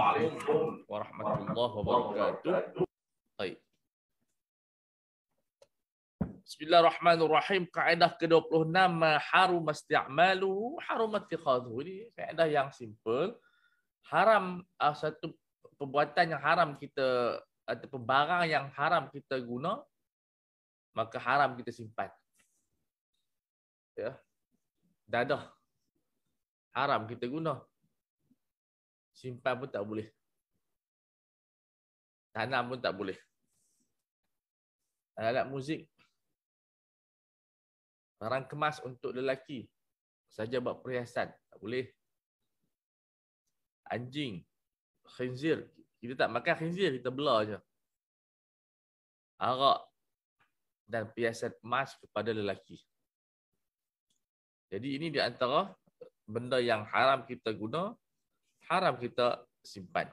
Assalamualaikum warahmatullahi wabarakatuh. Baik. Bismillahirrahmanirrahim. Kaedah ke-26 harum masti'amalu harum atiqadhu. Ini kaedah yang simple. Haram ah, satu perbuatan yang haram kita atau barang yang haram kita guna maka haram kita simpan. Ya. Dadah. Haram kita guna. Simpan pun tak boleh. Tanam pun tak boleh. Alat-alat muzik. Barang kemas untuk lelaki. Saja buat perhiasan. Tak boleh. Anjing. Khinzir. Kita tak makan khinzir. Kita belah je. Arak. Dan perhiasan emas kepada lelaki. Jadi ini di antara benda yang haram kita guna haram kita simpan.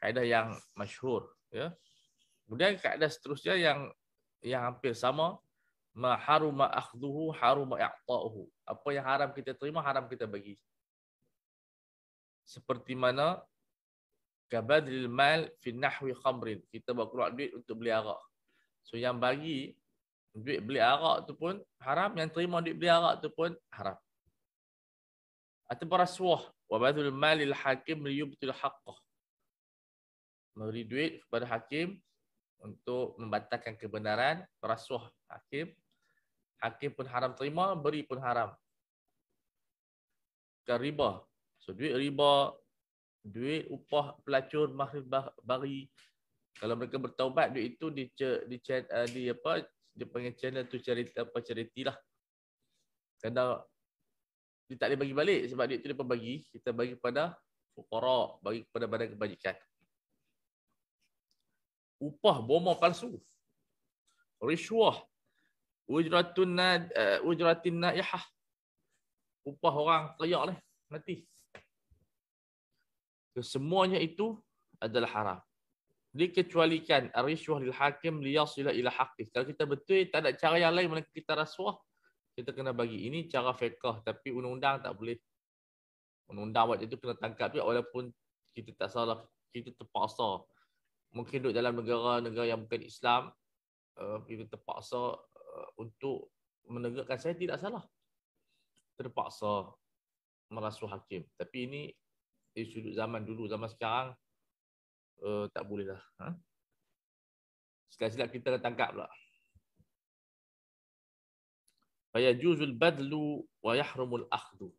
Kaedah yang masyhur. Ya. Kemudian kaedah seterusnya yang yang hampir sama. Ma haruma akhduhu haruma i'ta'uhu. Apa yang haram kita terima, haram kita bagi. Seperti mana kabadil mal fi nahwi khamrin. Kita bawa keluar duit untuk beli arak. So yang bagi duit beli arak tu pun haram. Yang terima duit beli arak tu pun haram. Atau rasuah Wabathul malil hakim liyubtil haqqah. Memberi duit kepada hakim untuk membatalkan kebenaran rasuah hakim. Hakim pun haram terima, beri pun haram. Bukan riba. So, duit riba, duit upah pelacur mahrib bari. Kalau mereka bertaubat, duit itu di, di, di, di apa, dia panggil channel tu cerita apa charity lah. Kadang dia tak boleh bagi balik sebab duit tu dia pun bagi. Kita bagi kepada fukara, bagi kepada badan kebajikan. Upah bomo palsu. Rishwah. Ujratun nad, uh, ujratin naihah. Upah orang kaya ni lah, Mati. Semuanya itu adalah haram. Dikecualikan rishwah lil hakim liyasila ila haqqih. Kalau kita betul tak ada cara yang lain melainkan kita rasuah, kita kena bagi. Ini cara fiqah tapi undang-undang tak boleh. Undang-undang buat itu kena tangkap juga walaupun kita tak salah, kita terpaksa. Mungkin duduk dalam negara-negara yang bukan Islam, eh, kita terpaksa eh, untuk menegakkan saya tidak salah. Terpaksa merasuh hakim. Tapi ini di sudut zaman dulu, zaman sekarang uh, tak bolehlah. Ha? Sekali-sekali kita dah tangkap pula fayajuzul badlu wa yahrumul akhdu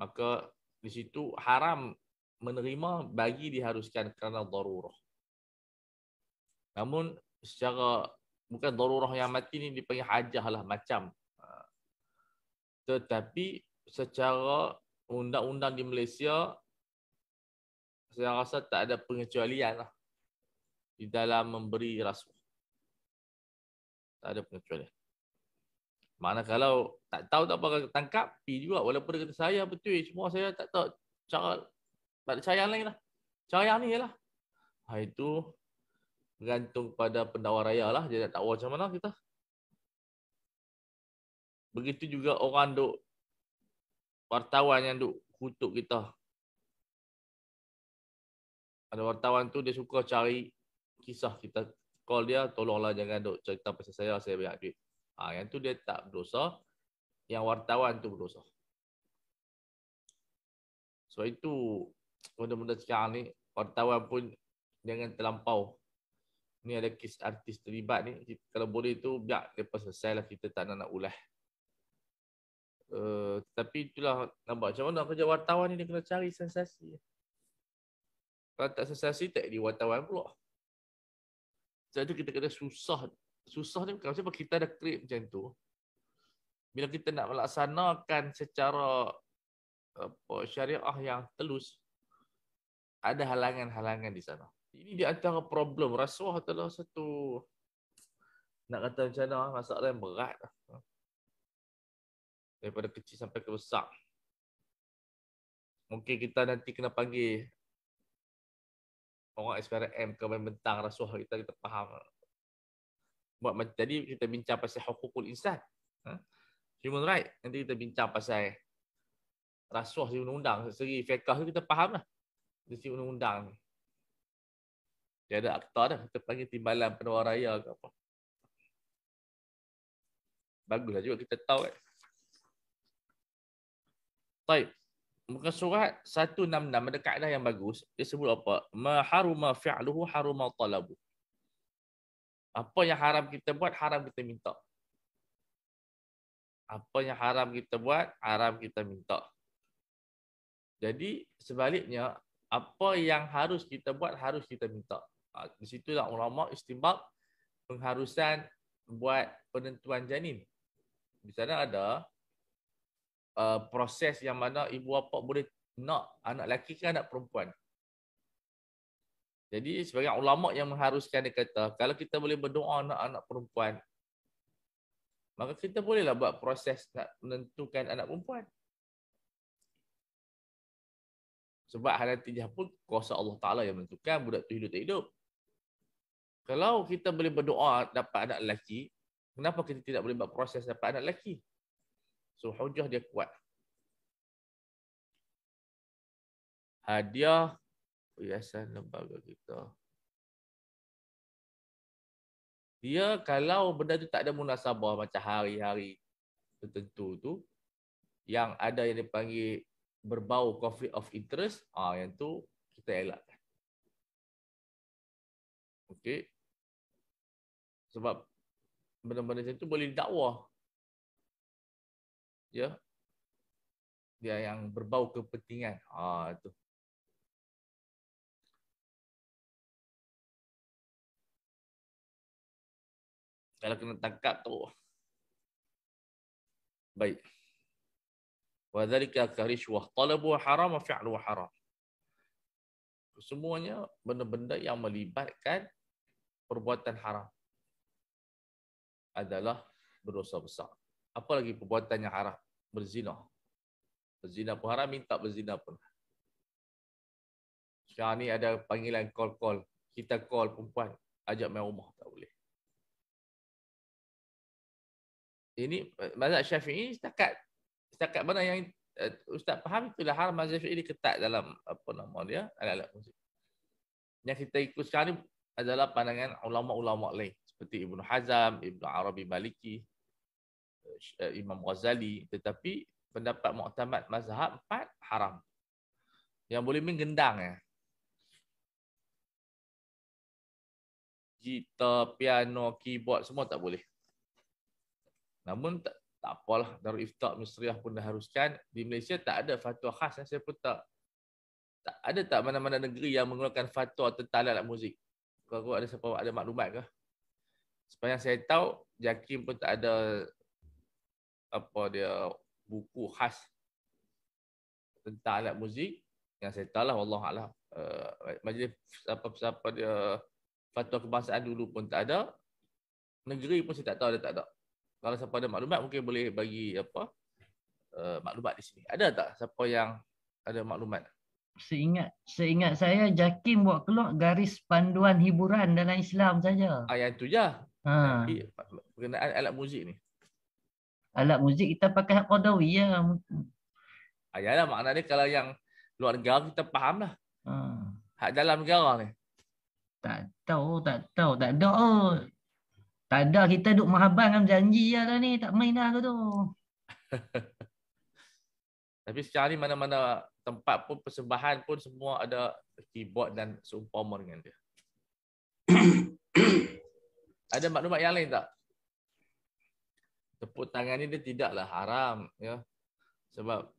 maka di situ haram menerima bagi diharuskan kerana darurah namun secara bukan darurah yang mati ni dipanggil hajah lah macam ha. tetapi secara undang-undang di Malaysia saya rasa tak ada pengecualian lah di dalam memberi rasuah tak ada pengecualian mana kalau tak tahu tak apa kalau tangkap pi juga walaupun dia kata saya betul semua saya tak tahu cara tak ada cara yang lain lah. Cara yang ni lah. Ha, itu bergantung pada pendakwa raya lah. Dia tak tahu macam mana kita. Begitu juga orang duk wartawan yang duk kutuk kita. Ada wartawan tu dia suka cari kisah kita. Call dia tolonglah jangan duk cerita pasal saya. Saya banyak duit. Ha, yang tu dia tak berdosa. Yang wartawan tu berdosa. So itu benda-benda sekarang ni wartawan pun jangan terlampau. Ni ada kes artis terlibat ni. Kalau boleh tu biar lepas selesai lah kita tak nak nak ulah. Eh, uh, tapi itulah nampak macam mana kerja wartawan ni dia kena cari sensasi. Kalau tak sensasi tak jadi wartawan pula. Sebab tu kita kena susah susah ni bukan macam kita dah create macam tu bila kita nak melaksanakan secara apa syariah yang telus ada halangan-halangan di sana ini di antara problem rasuah adalah satu nak kata macam mana ah, masalah yang berat daripada kecil sampai ke besar mungkin kita nanti kena panggil orang SPRM ke main bentang rasuah kita kita faham buat macam tadi kita bincang pasal hukukul insan ha? human right nanti kita bincang pasal rasuah si undang-undang segi fiqah tu kita faham lah si undang-undang ni dia ada akta dah kita panggil timbalan penawar raya ke apa baguslah juga kita tahu kan Baik. Muka surat 166 ada kaedah yang bagus. Dia sebut apa? Maharuma fi'luhu haruma talabuhu. Apa yang haram kita buat, haram kita minta. Apa yang haram kita buat, haram kita minta. Jadi sebaliknya, apa yang harus kita buat, harus kita minta. Ha, di lah ulama istimbab pengharusan buat penentuan janin. Di sana ada uh, proses yang mana ibu bapa boleh nak anak lelaki ke anak perempuan. Jadi sebagai ulama yang mengharuskan dia kata, kalau kita boleh berdoa anak-anak perempuan, maka kita bolehlah buat proses nak menentukan anak perempuan. Sebab hal nanti pun kuasa Allah Ta'ala yang menentukan budak tu hidup tak hidup. Kalau kita boleh berdoa dapat anak lelaki, kenapa kita tidak boleh buat proses dapat anak lelaki? So hujah dia kuat. Hadiah perhiasan lembaga kita. Dia kalau benda tu tak ada munasabah macam hari-hari tertentu tu yang ada yang dipanggil berbau conflict of interest, ah yang tu kita elakkan. Okey. Sebab benda-benda macam tu boleh dakwa. Ya. Dia yang berbau kepentingan. Ah tu. kalau kena tangkap tu. Baik. Wa dhalika karish wa talabu haram wa fi'lu haram. Semuanya benda-benda yang melibatkan perbuatan haram adalah berdosa besar. Apa lagi perbuatan yang haram? Berzina. Berzina pun haram, minta berzina pun. Sekarang ni ada panggilan call-call. Kita call perempuan, ajak main rumah. Tak boleh. ini eh, mazhab Syafi'i setakat setakat mana yang uh, ustaz faham itulah haram mazhab Syafi'i ketat dalam apa nama dia alat-alat muzik. Yang kita ikut sekarang ni adalah pandangan ulama-ulama lain seperti Ibnu Hazam, Ibnu Arabi Maliki, uh, Imam Ghazali tetapi pendapat muktamad mazhab empat haram. Yang boleh main gendang ya. Gitar, piano, keyboard semua tak boleh. Namun tak, tak apalah Darul Iftah Misriah pun dah haruskan. Di Malaysia tak ada fatwa khas yang saya pun tak. Tak ada tak mana-mana negeri yang mengeluarkan fatwa tentang alat muzik. Kau ada siapa ada maklumat ke? Sepanjang saya tahu, Jakim pun tak ada apa dia buku khas tentang alat muzik yang saya tahu lah Allah Allah eh, uh, majlis apa siapa dia fatwa kebangsaan dulu pun tak ada negeri pun saya tak tahu ada tak ada kalau siapa ada maklumat mungkin boleh bagi apa uh, maklumat di sini. Ada tak siapa yang ada maklumat? Seingat seingat saya Jakim buat keluar garis panduan hiburan dalam Islam saja. Ah yang tu je. Lah. Ha. Berkenaan alat muzik ni. Alat muzik kita pakai hak qadawi ya. Ah yalah makna dia kalau yang luar negara kita faham lah. Ha. Hak dalam negara ni. Tak tahu, tak tahu, tak ada. Tak ada kita duk mahabang dengan janji ya lah ni. Tak main dah aku tu. Tapi sekarang ni mana-mana tempat pun persembahan pun semua ada keyboard dan seumpama dengan dia. ada maklumat yang lain tak? Tepuk tangan ni dia tidaklah haram. ya Sebab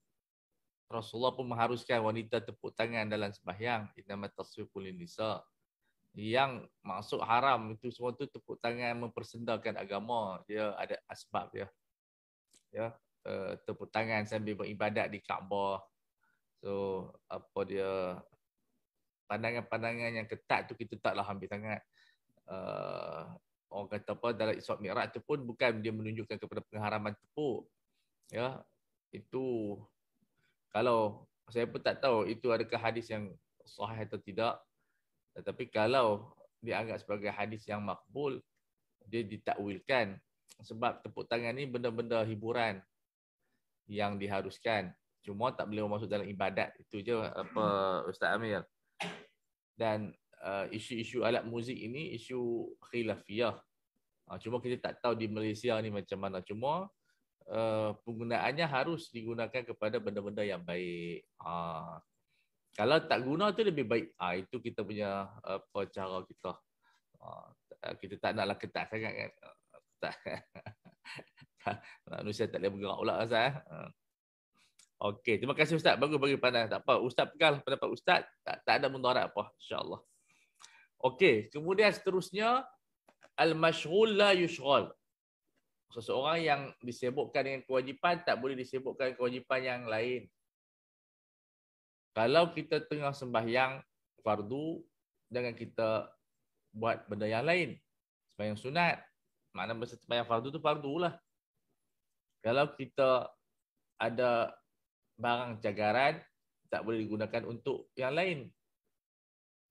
Rasulullah pun mengharuskan wanita tepuk tangan dalam sembahyang. Inna matasui kulin nisa' yang masuk haram itu semua tu tepuk tangan mempersendakan agama dia ada asbab dia ya uh, tepuk tangan sambil beribadat di Kaabah so apa dia pandangan-pandangan yang ketat tu kita taklah ambil sangat uh, orang kata apa dalam Isra Mikraj tu pun bukan dia menunjukkan kepada pengharaman tepuk ya itu kalau saya pun tak tahu itu adakah hadis yang sahih atau tidak tetapi kalau dianggap sebagai hadis yang makbul, dia ditakwilkan sebab tepuk tangan ini benda-benda hiburan yang diharuskan. Cuma tak boleh masuk dalam ibadat. Itu je apa Ustaz Amir. Dan uh, isu-isu alat muzik ini isu khilafiyah. Uh, cuma kita tak tahu di Malaysia ni macam mana. Cuma uh, penggunaannya harus digunakan kepada benda-benda yang baik. Uh, kalau tak guna tu lebih baik ha, itu kita punya apa cara kita ha, kita tak naklah ketat sangat kan tak. manusia tak boleh bergerak pula ustaz eh? ha. okey terima kasih ustaz bagus bagi pandangan tak apa ustaz pegal pendapat ustaz tak tak ada mudarat apa insyaallah okey kemudian seterusnya al mashghul la yushghal seseorang yang disebutkan dengan kewajipan tak boleh disebutkan kewajipan yang lain kalau kita tengah sembahyang fardu, jangan kita buat benda yang lain. Sembahyang sunat. Mana masa sembahyang fardu tu fardu lah. Kalau kita ada barang cagaran, tak boleh digunakan untuk yang lain.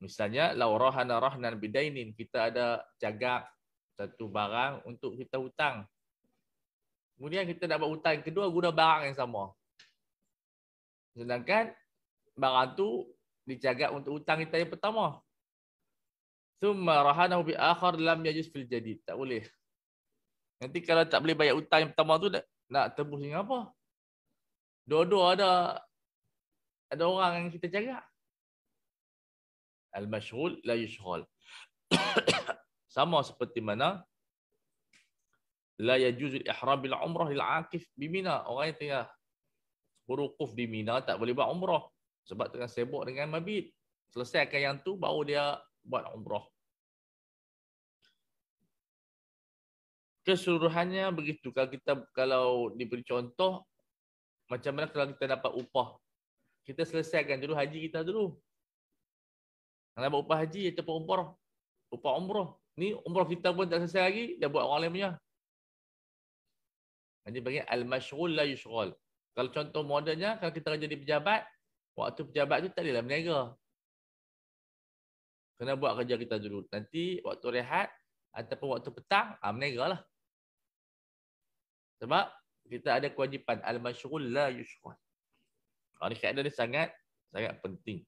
Misalnya, laurahana rahnan bidainin. Kita ada cagak satu barang untuk kita hutang. Kemudian kita nak buat hutang kedua guna barang yang sama. Sedangkan barang tu dijaga untuk hutang kita yang pertama. Summa rahanahu bi akhar lam yajuz fil jadid. Tak boleh. Nanti kalau tak boleh bayar hutang yang pertama tu nak, nak tebus dengan apa? dua ada ada orang yang kita jaga. Al-mashghul la yashghal. Sama seperti mana la yajuzul ihram bil umrah lil akif bi Mina. Orang yang tengah berwukuf di Mina tak boleh buat umrah. Sebab tengah sibuk dengan mabit. Selesaikan yang tu baru dia buat umrah. Keseluruhannya begitu. Kalau kita kalau diberi contoh, macam mana kalau kita dapat upah. Kita selesaikan dulu haji kita dulu. Kalau dapat upah haji, kita pun umrah. Upah umrah. Ni umrah kita pun tak selesai lagi, dia buat orang lain punya. Ini bagi al-mashghul la yushghal. Kalau contoh modelnya, kalau kita kerja di pejabat, waktu pejabat tu tak adalah berniaga. Kena buat kerja kita dulu. Nanti waktu rehat ataupun waktu petang, ah, berniaga lah. Sebab kita ada kewajipan. Al-Mashru'ul la yushru'ul. Ah, ini kaedah ni sangat, sangat penting.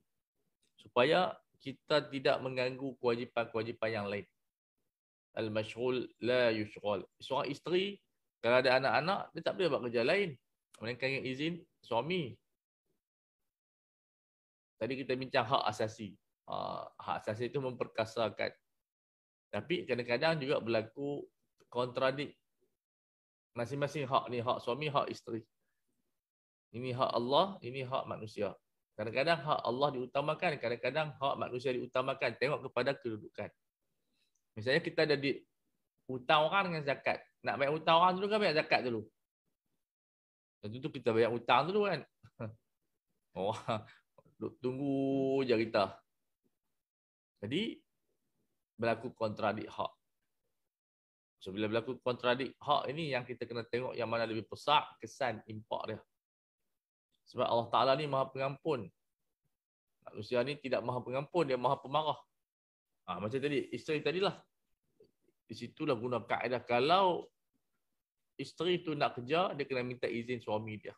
Supaya kita tidak mengganggu kewajipan-kewajipan yang lain. Al-Mashru'ul la yushru'ul. Seorang isteri, kalau ada anak-anak, dia tak boleh buat kerja lain. Mereka yang izin suami tadi kita bincang hak asasi. Ha, hak asasi itu memperkasakan. Tapi kadang-kadang juga berlaku kontradik. Masing-masing hak ni, hak suami, hak isteri. Ini hak Allah, ini hak manusia. Kadang-kadang hak Allah diutamakan, kadang-kadang hak manusia diutamakan. Tengok kepada kedudukan. Misalnya kita ada di hutang orang dengan zakat. Nak bayar hutang orang dulu kan bayar zakat dulu? Tentu kita bayar hutang dulu kan. Oh, duk tunggu je kita. Jadi berlaku kontradik hak. So bila berlaku kontradik hak ini yang kita kena tengok yang mana lebih besar kesan impak dia. Sebab Allah Ta'ala ni maha pengampun. Manusia ni tidak maha pengampun, dia maha pemarah. Ha, macam tadi, isteri tadilah. Di situlah guna kaedah. Kalau isteri tu nak kerja, dia kena minta izin suami dia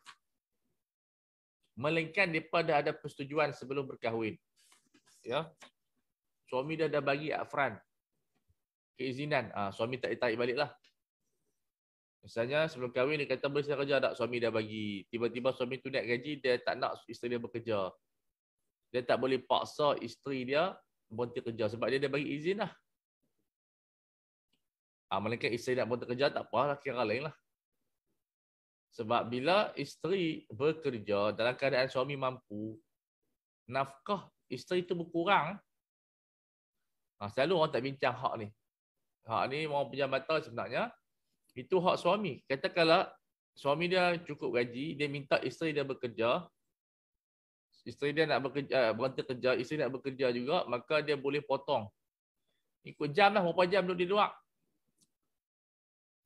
melainkan daripada ada persetujuan sebelum berkahwin. Ya. Suami dia dah bagi afran keizinan. ha, suami tak ditarik lah. Misalnya sebelum kahwin dia kata boleh saya kerja tak suami dah bagi. Tiba-tiba suami tu naik gaji dia tak nak isteri dia bekerja. Dia tak boleh paksa isteri dia berhenti kerja sebab dia dah bagi izin lah. Ha, ah, melainkan isteri nak berhenti kerja tak apa lah kira lain lah. Sebab bila isteri bekerja dalam keadaan suami mampu, nafkah isteri itu berkurang. Ha, selalu orang tak bincang hak ni. Hak ni orang punya mata sebenarnya. Itu hak suami. Katakanlah suami dia cukup gaji, dia minta isteri dia bekerja. Isteri dia nak bekerja, eh, berhenti kerja, isteri nak bekerja juga, maka dia boleh potong. Ikut jam lah, berapa jam duduk di luar.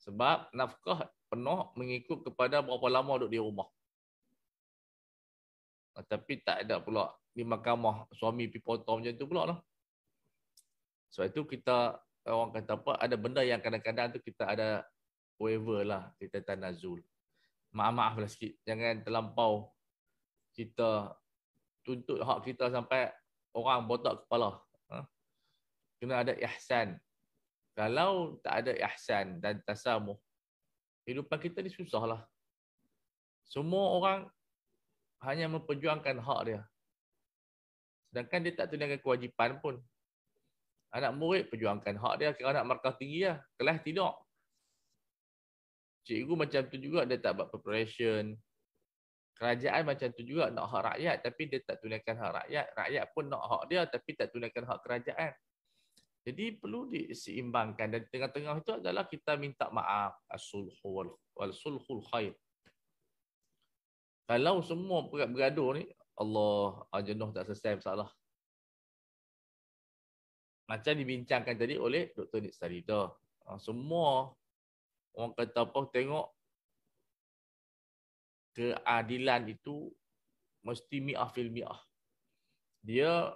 Sebab nafkah penuh mengikut kepada berapa lama duduk di rumah. Ah, tapi tak ada pula di mahkamah suami pergi potong macam tu pula lah. Sebab itu kita orang kata apa ada benda yang kadang-kadang tu kita ada waiver lah kita tanazul. Maaf-maaf lah sikit. Jangan terlampau kita tuntut hak kita sampai orang botak kepala. Ha? Kena ada ihsan. Kalau tak ada ihsan dan tasamuh, kehidupan kita ni lah. Semua orang hanya memperjuangkan hak dia. Sedangkan dia tak tunaikan kewajipan pun. Anak murid perjuangkan hak dia kerana anak markah tinggi lah. Kelas tidak. Cikgu macam tu juga dia tak buat preparation. Kerajaan macam tu juga nak hak rakyat tapi dia tak tunaikan hak rakyat. Rakyat pun nak hak dia tapi tak tunaikan hak kerajaan. Jadi perlu diseimbangkan dan di tengah-tengah itu adalah kita minta maaf as-sulhu wal, wal sulhul khair. Kalau semua berat bergaduh ni Allah ajenuh ah, tak selesai masalah. Macam dibincangkan tadi oleh Dr. Nik Sarida. Ah, semua orang kata apa tengok keadilan itu mesti mi'ah fil mi'ah. Dia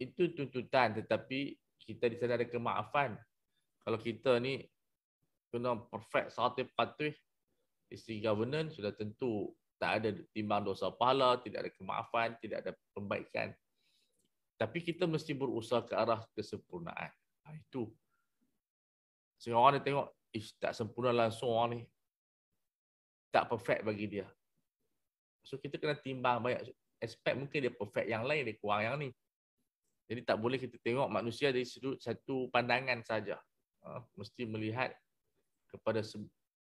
itu tuntutan tetapi kita di sana ada kemaafan. Kalau kita ni kena perfect satu patuh di segi governance sudah tentu tak ada timbang dosa pahala, tidak ada kemaafan, tidak ada pembaikan. Tapi kita mesti berusaha ke arah kesempurnaan. Ha, itu. Sehingga orang ni tengok, ish, tak sempurna langsung orang ni. Tak perfect bagi dia. So kita kena timbang banyak aspek mungkin dia perfect yang lain, dia kurang yang ni. Jadi tak boleh kita tengok manusia dari sudut satu pandangan saja. Ha, mesti melihat kepada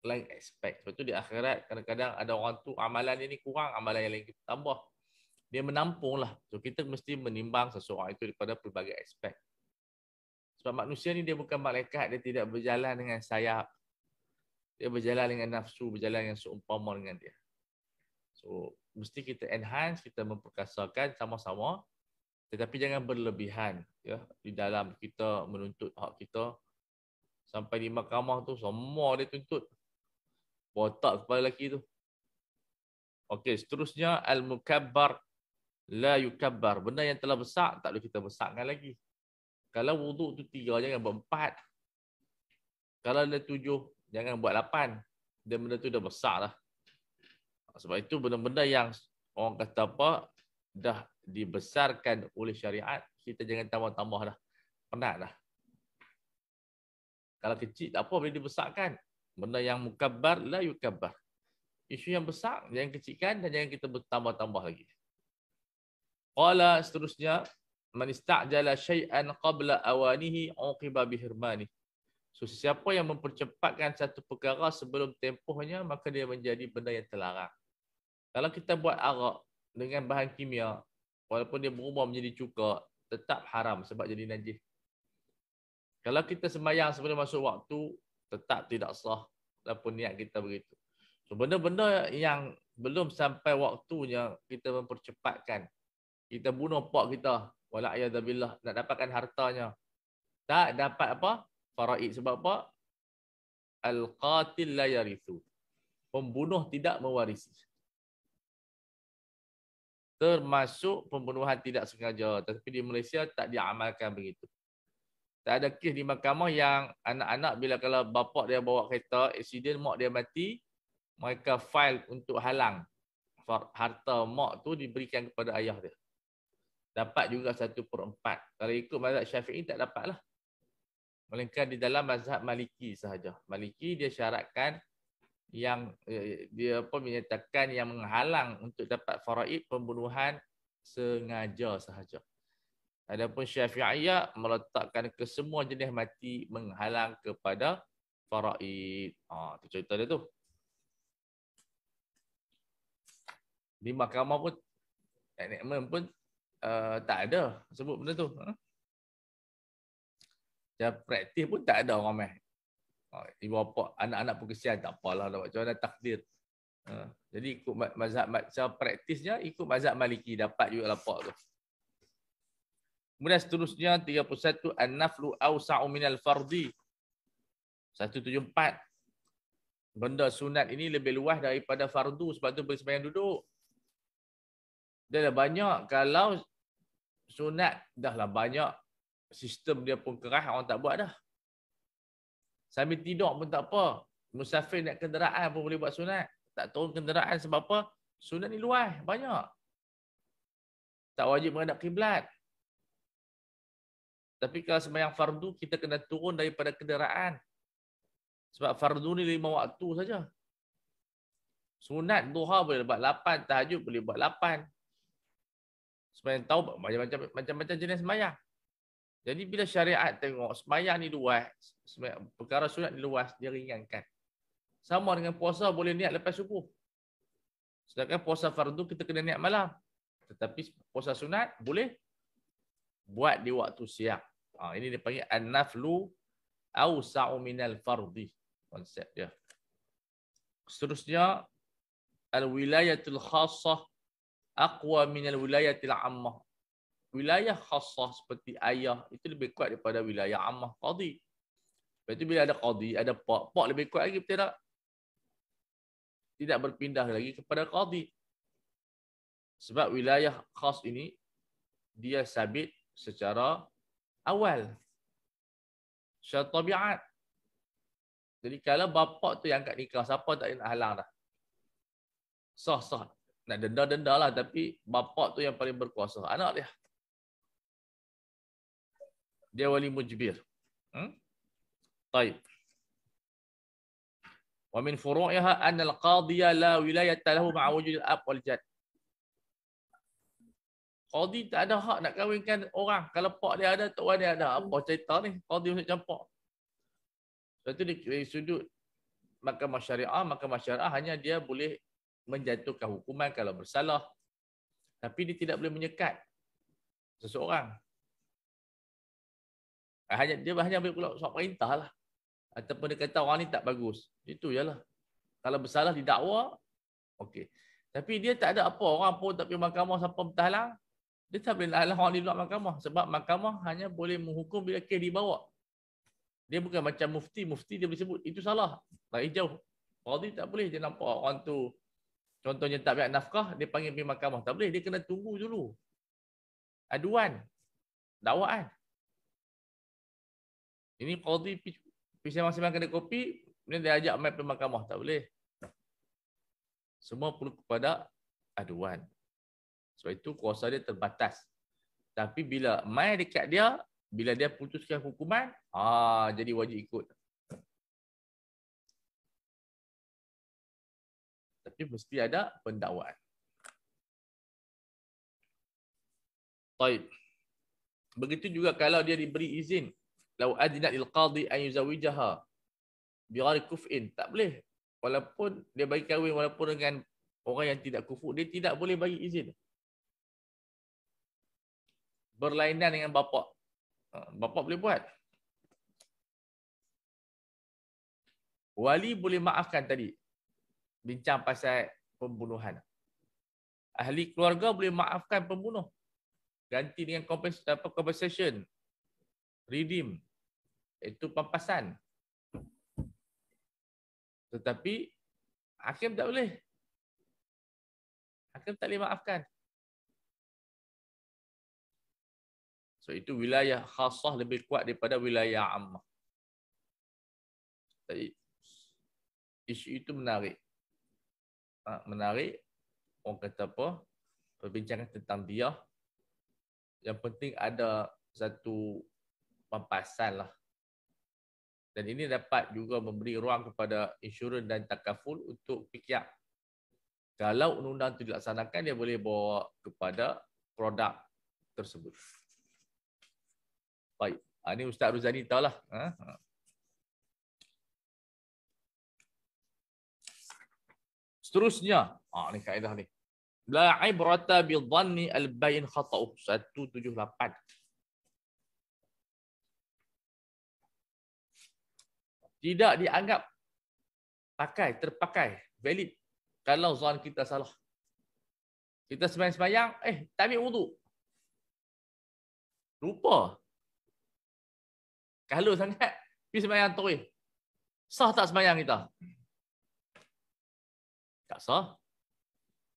lain aspek. Sebab tu di akhirat kadang-kadang ada orang tu amalan dia ni kurang, amalan yang lain kita tambah. Dia menampung lah. So kita mesti menimbang seseorang itu daripada pelbagai aspek. Sebab manusia ni dia bukan malaikat, dia tidak berjalan dengan sayap. Dia berjalan dengan nafsu, berjalan dengan seumpama dengan dia. So mesti kita enhance, kita memperkasakan sama-sama tetapi jangan berlebihan ya di dalam kita menuntut hak kita sampai di mahkamah tu semua dia tuntut botak kepala lelaki tu okey seterusnya al mukabbar la yukabbar benda yang telah besar tak boleh kita besarkan lagi kalau wuduk tu tiga jangan buat empat kalau ada tujuh jangan buat lapan dia benda tu dah besar lah sebab itu benda-benda yang orang kata apa dah dibesarkan oleh syariat, kita jangan tambah-tambah dah. Penat dah. Kalau kecil, tak apa boleh dibesarkan. Benda yang mukabbar, la yukabbar. Isu yang besar, jangan kecilkan dan jangan kita bertambah-tambah lagi. Qala seterusnya, man ista'jala syai'an qabla awanihi uqiba bihirmani. So, siapa yang mempercepatkan satu perkara sebelum tempohnya, maka dia menjadi benda yang terlarang. Kalau kita buat arak dengan bahan kimia, walaupun dia berubah menjadi cuka, tetap haram sebab jadi najis. Kalau kita sembahyang sebelum masuk waktu, tetap tidak sah walaupun niat kita begitu. So, benda-benda yang belum sampai waktunya kita mempercepatkan. Kita bunuh pak kita, walaiyadabilah, nak dapatkan hartanya. Tak dapat apa? Faraid. Sebab apa? Al-qatil la yarithu. Pembunuh tidak mewarisi termasuk pembunuhan tidak sengaja. Tetapi di Malaysia tak diamalkan begitu. Tak ada kes di mahkamah yang anak-anak bila kalau bapak dia bawa kereta, accident mak dia mati, mereka file untuk halang harta mak tu diberikan kepada ayah dia. Dapat juga satu per empat. Kalau ikut mazhab syafi'i tak dapatlah. Melainkan di dalam mazhab maliki sahaja. Maliki dia syaratkan yang eh, dia apa menyatakan yang menghalang untuk dapat faraid pembunuhan sengaja sahaja. Adapun Syafi'iyah meletakkan ke semua jenis mati menghalang kepada faraid. Ah, ha, cerita dia tu. Di mahkamah pun teknik pun uh, tak ada sebut benda tu. Ha? Dan praktis pun tak ada orang main. Ha, ibu bapa anak-anak pun kesian tak apalah dah macam mana takdir ha, jadi ikut mazhab macam praktisnya ikut mazhab maliki dapat juga lapak tu kemudian seterusnya 31 an-naflu awsa'u minal fardi 174 benda sunat ini lebih luas daripada fardu sebab tu boleh sembahyang duduk dia dah banyak kalau sunat dah lah banyak sistem dia pun kerah orang tak buat dah Sambil tidur pun tak apa. Musafir naik kenderaan pun boleh buat sunat. Tak turun kenderaan sebab apa? Sunat ni luas, banyak. Tak wajib menghadap kiblat. Tapi kalau semayang fardu, kita kena turun daripada kenderaan. Sebab fardu ni lima waktu saja. Sunat duha boleh buat lapan, tahajud boleh buat lapan. Semayang tahu macam-macam macam jenis sembahyang. Jadi bila syariat tengok semayang ni luas, perkara sunat ni luas, dia ringankan. Sama dengan puasa boleh niat lepas subuh. Sedangkan puasa fardu kita kena niat malam. Tetapi puasa sunat boleh buat di waktu siang. Ha, ini dipanggil an-naflu au sa'u minal fardhi konsep dia. Seterusnya al-wilayatul khassah aqwa minal wilayatil ammah wilayah khasah seperti ayah itu lebih kuat daripada wilayah ammah qadi. Lepas bila ada qadi, ada pak, pak lebih kuat lagi betul tak? Tidak berpindah lagi kepada qadi. Sebab wilayah khas ini dia sabit secara awal. Secara tabiat. Jadi kalau bapak tu yang angkat nikah, siapa tak nak halang dah? Sah-sah. Nak denda-denda lah. Tapi bapak tu yang paling berkuasa. Anak dia dia wali mujbir. Hmm? Taib. Wa min furu'iha anna al-qadiya la wilayata lahu ma'a wujud al-ab wal-jad. Qadi tak ada hak nak kahwinkan orang. Kalau pak dia ada, tok dia ada. Apa cerita ni? Qadi mesti campur. Sebab tu dari sudut mahkamah syariah, mahkamah syariah hanya dia boleh menjatuhkan hukuman kalau bersalah. Tapi dia tidak boleh menyekat seseorang hanya dia hanya ambil keluar surat perintah lah. Ataupun dia kata orang ni tak bagus. Itu je lah. Kalau bersalah di dakwa okey. Tapi dia tak ada apa. Orang pun tak pergi mahkamah siapa bertahlang. Dia tak boleh nak orang di luar mahkamah. Sebab mahkamah hanya boleh menghukum bila kes dibawa. Dia bukan macam mufti. Mufti dia boleh sebut. Itu salah. Tak hijau. Kalau tak boleh. Dia nampak orang tu. Contohnya tak biar nafkah. Dia panggil pergi mahkamah. Tak boleh. Dia kena tunggu dulu. Aduan. Dakwaan. Ini kodi pisang masih makan kopi, ini dia ajak mai pergi mahkamah, tak boleh. Semua perlu kepada aduan. Sebab itu kuasa dia terbatas. Tapi bila mai dekat dia, bila dia putuskan hukuman, ah jadi wajib ikut. Tapi mesti ada pendakwaan. Baik. Begitu juga kalau dia diberi izin lau adina lil qadi an yuzawijaha bi ghairi kuf'in tak boleh walaupun dia bagi kahwin walaupun dengan orang yang tidak kufur dia tidak boleh bagi izin berlainan dengan bapa ha, bapa boleh buat wali boleh maafkan tadi bincang pasal pembunuhan ahli keluarga boleh maafkan pembunuh ganti dengan compensation apa compensation redeem iaitu pampasan. Tetapi hakim tak boleh. Hakim tak boleh maafkan. So itu wilayah khasah lebih kuat daripada wilayah ammah. Jadi isu itu menarik. Ha, menarik orang kata apa? Perbincangan tentang dia. Yang penting ada satu pampasan lah. Dan ini dapat juga memberi ruang kepada insurans dan takaful untuk fikir. Kalau undang-undang itu dilaksanakan, dia boleh bawa kepada produk tersebut. Baik. Ini ah, Ustaz Ruzani tahu lah. Ha? Seterusnya, ah, ini kaedah ni. La ibrata bil dhanni al bayin khata'u 178. tidak dianggap pakai, terpakai, valid kalau zon kita salah. Kita sembahyang-sembahyang, eh, tak ambil wuduk. Lupa. Kalau sangat, pergi sembahyang terus. Sah tak sembahyang kita? Tak sah.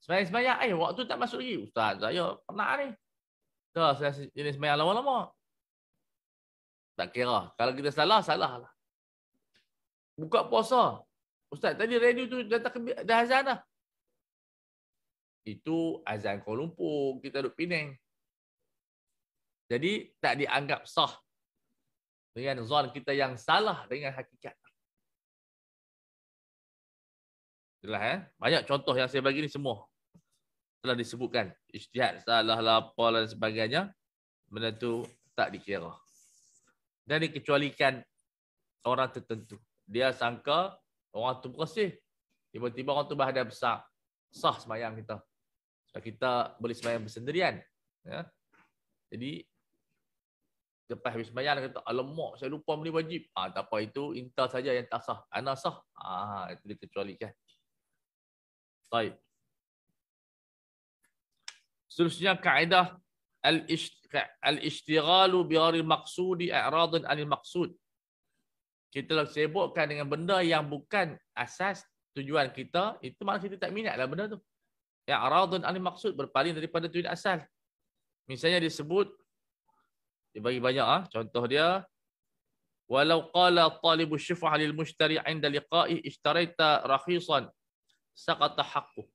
Sembahyang-sembahyang, eh, waktu tak masuk lagi. Ustaz, saya pernah ni. Dah, saya jenis sembahyang lama-lama. Tak kira. Kalau kita salah, salah lah. Buka puasa. Ustaz, tadi radio tu datang ke dah azan dah. Itu azan Kuala Lumpur, kita duduk Penang. Jadi tak dianggap sah dengan zon kita yang salah dengan hakikat. Itulah eh. Banyak contoh yang saya bagi ni semua telah disebutkan. Ijtihad salah lah dan sebagainya. Benda tu tak dikira. Dan dikecualikan orang tertentu dia sangka orang tu berkasih. Tiba-tiba orang tu bahagian besar. Sah semayang kita. Sebab kita boleh semayang bersendirian. Ya. Jadi, lepas habis semayang, dia kata, alamak, saya lupa beli wajib. Ah, tak apa, itu intal saja yang tak sah. Ana sah. Ah, itu dia kecuali kan. Baik. Seterusnya, kaedah al-ishtighalu bihari maksudi i'radun anil maksud kita sibukkan dengan benda yang bukan asas tujuan kita, itu maknanya kita tak minatlah benda tu. Yang aradun alim maksud berpaling daripada tujuan asal. Misalnya disebut dia bagi banyak ah contoh dia walau qala talibu syifah lil mushtari 'inda liqa'i ishtarayta rakhisan saqata haqqu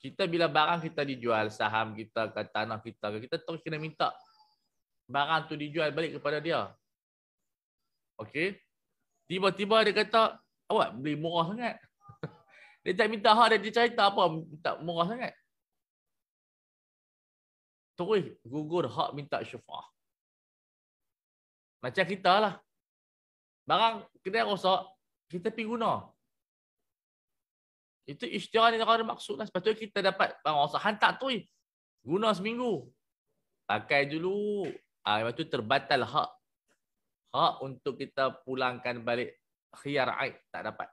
kita bila barang kita dijual saham kita ke tanah kita ke kita terus kena minta barang tu dijual balik kepada dia okey Tiba-tiba dia kata, awak beli murah sangat. dia tak minta hak dia cerita apa, minta murah sangat. Terus gugur hak minta syafaat. Macam kita lah. Barang kedai rosak, kita pergi guna. Itu isytihar ni kalau ada maksud lah. tu kita dapat barang rosak, hantar tu. Guna seminggu. Pakai dulu. Ah, ha, lepas tu terbatal hak ha, untuk kita pulangkan balik khiyar aib tak dapat.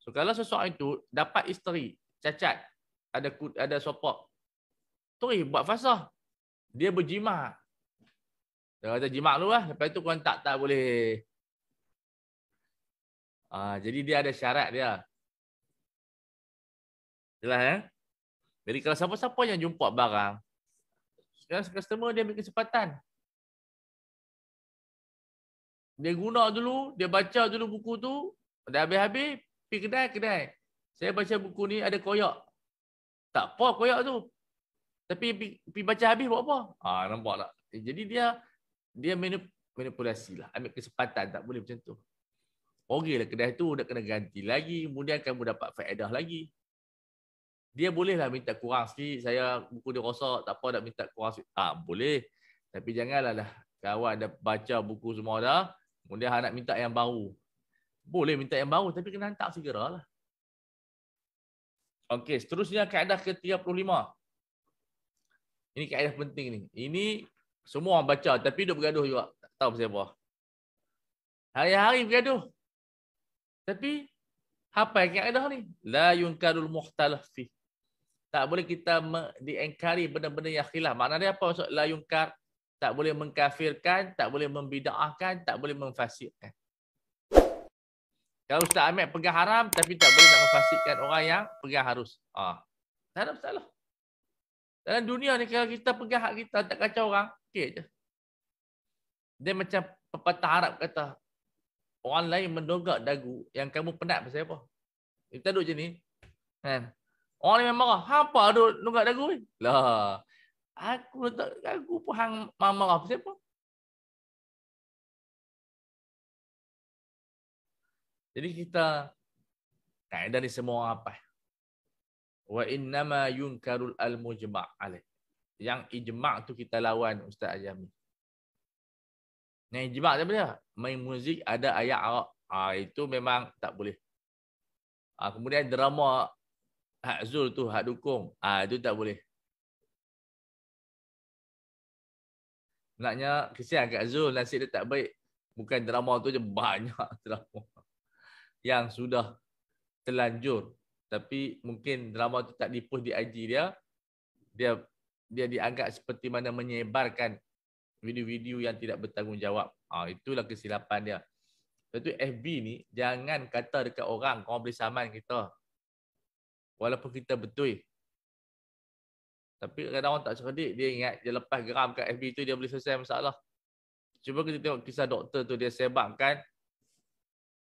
So kalau seseorang itu dapat isteri cacat, ada ada sopok. Tori buat fasah. Dia berjima. Dia ada jima dulu lah. Lepas tu kau tak tak boleh. Ah, jadi dia ada syarat dia. Jelas ya. Eh? Jadi kalau siapa-siapa yang jumpa barang, sekarang customer dia ambil kesempatan dia guna dulu, dia baca dulu buku tu, dah habis-habis, pergi kedai-kedai. Saya baca buku ni ada koyak. Tak apa koyak tu. Tapi pergi baca habis buat apa? Ah ha, nampak tak? Eh, jadi dia dia manipulasi lah. Ambil kesempatan, tak boleh macam tu. Okey lah kedai tu, dah kena ganti lagi. Kemudian kamu dapat faedah lagi. Dia bolehlah minta kurang sikit. Saya buku dia rosak, tak apa nak minta kurang sikit. Ah ha, boleh. Tapi janganlah dah. kawan dah baca buku semua dah. Kemudian harap minta yang baru. Boleh minta yang baru tapi kena hantar segera lah. Okey, seterusnya kaedah ke-35. Ini kaedah penting ni. Ini semua orang baca tapi duk bergaduh juga. Tak tahu pasal apa. Hari-hari bergaduh. Tapi apa yang kaedah ni? La yunkarul muhtalaf fi. Tak boleh kita diengkari benda-benda yang khilaf. Mana dia apa maksud la yunkar? tak boleh mengkafirkan, tak boleh membida'ahkan, tak boleh memfasikkan. Kalau Ustaz Ahmed pegang haram tapi tak boleh nak memfasikkan orang yang pegang harus. Ah. Tak ada masalah. Dalam dunia ni kalau kita pegang hak kita tak kacau orang, okey je. Dia macam pepatah Arab kata, orang lain mendogak dagu yang kamu penat pasal apa? Kita duduk macam ni. Kan? Orang lain memang marah. Apa duduk nunggak dagu ni? Lah aku tak aku pun hang mama apa siapa jadi kita kaedah dari semua apa wa innama yunkarul al mujma' alaih yang ijma' tu kita lawan ustaz ajami yang ijma' tu apa dia main muzik ada ayat arab ha, itu memang tak boleh ha, kemudian drama hak zul tu hak dukung ha, itu tak boleh Naknya kesian Kak Zul nasib dia tak baik. Bukan drama tu je banyak drama yang sudah terlanjur tapi mungkin drama tu tak dipost di IG dia. Dia dia dianggap seperti mana menyebarkan video-video yang tidak bertanggungjawab. Ah ha, itulah kesilapan dia. Lepas tu FB ni jangan kata dekat orang kau boleh saman kita. Walaupun kita betul tapi kadang orang tak cerdik, dia ingat dia lepas geram kat FB tu, dia boleh selesai masalah. Cuba kita tengok kisah doktor tu, dia sebabkan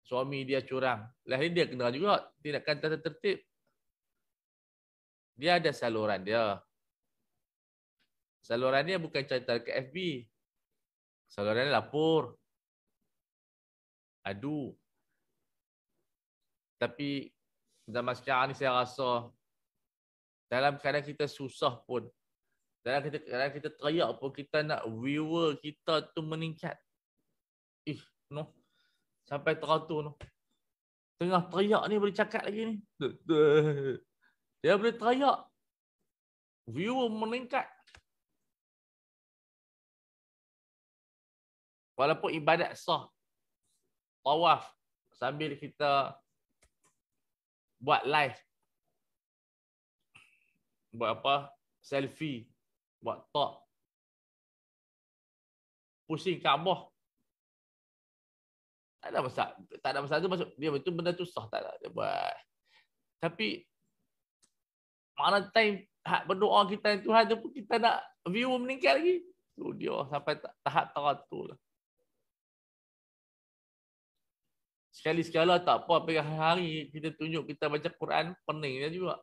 suami dia curang. Lain dia kena juga, tindakan tata tertib. Dia ada saluran dia. Saluran dia bukan cerita ke FB. Saluran dia lapor. Aduh. Tapi zaman sekarang ni saya rasa dalam keadaan kita susah pun dalam kita kadang kita teriak pun kita nak viewer kita tu meningkat ih noh sampai teratur no tengah teriak ni boleh cakap lagi ni dia boleh teriak viewer meningkat walaupun ibadat sah tawaf sambil kita buat live buat apa selfie buat tak pusing Kaabah tak ada masalah tak ada masalah tu masuk dia betul benda tu sah tak ada dia buat tapi mana time hak berdoa kita yang Tuhan tu pun kita nak viewer meningkat lagi tu dia sampai tahap teratur lah sekali sekala tak apa pergi hari-hari kita tunjuk kita baca Quran pening dia juga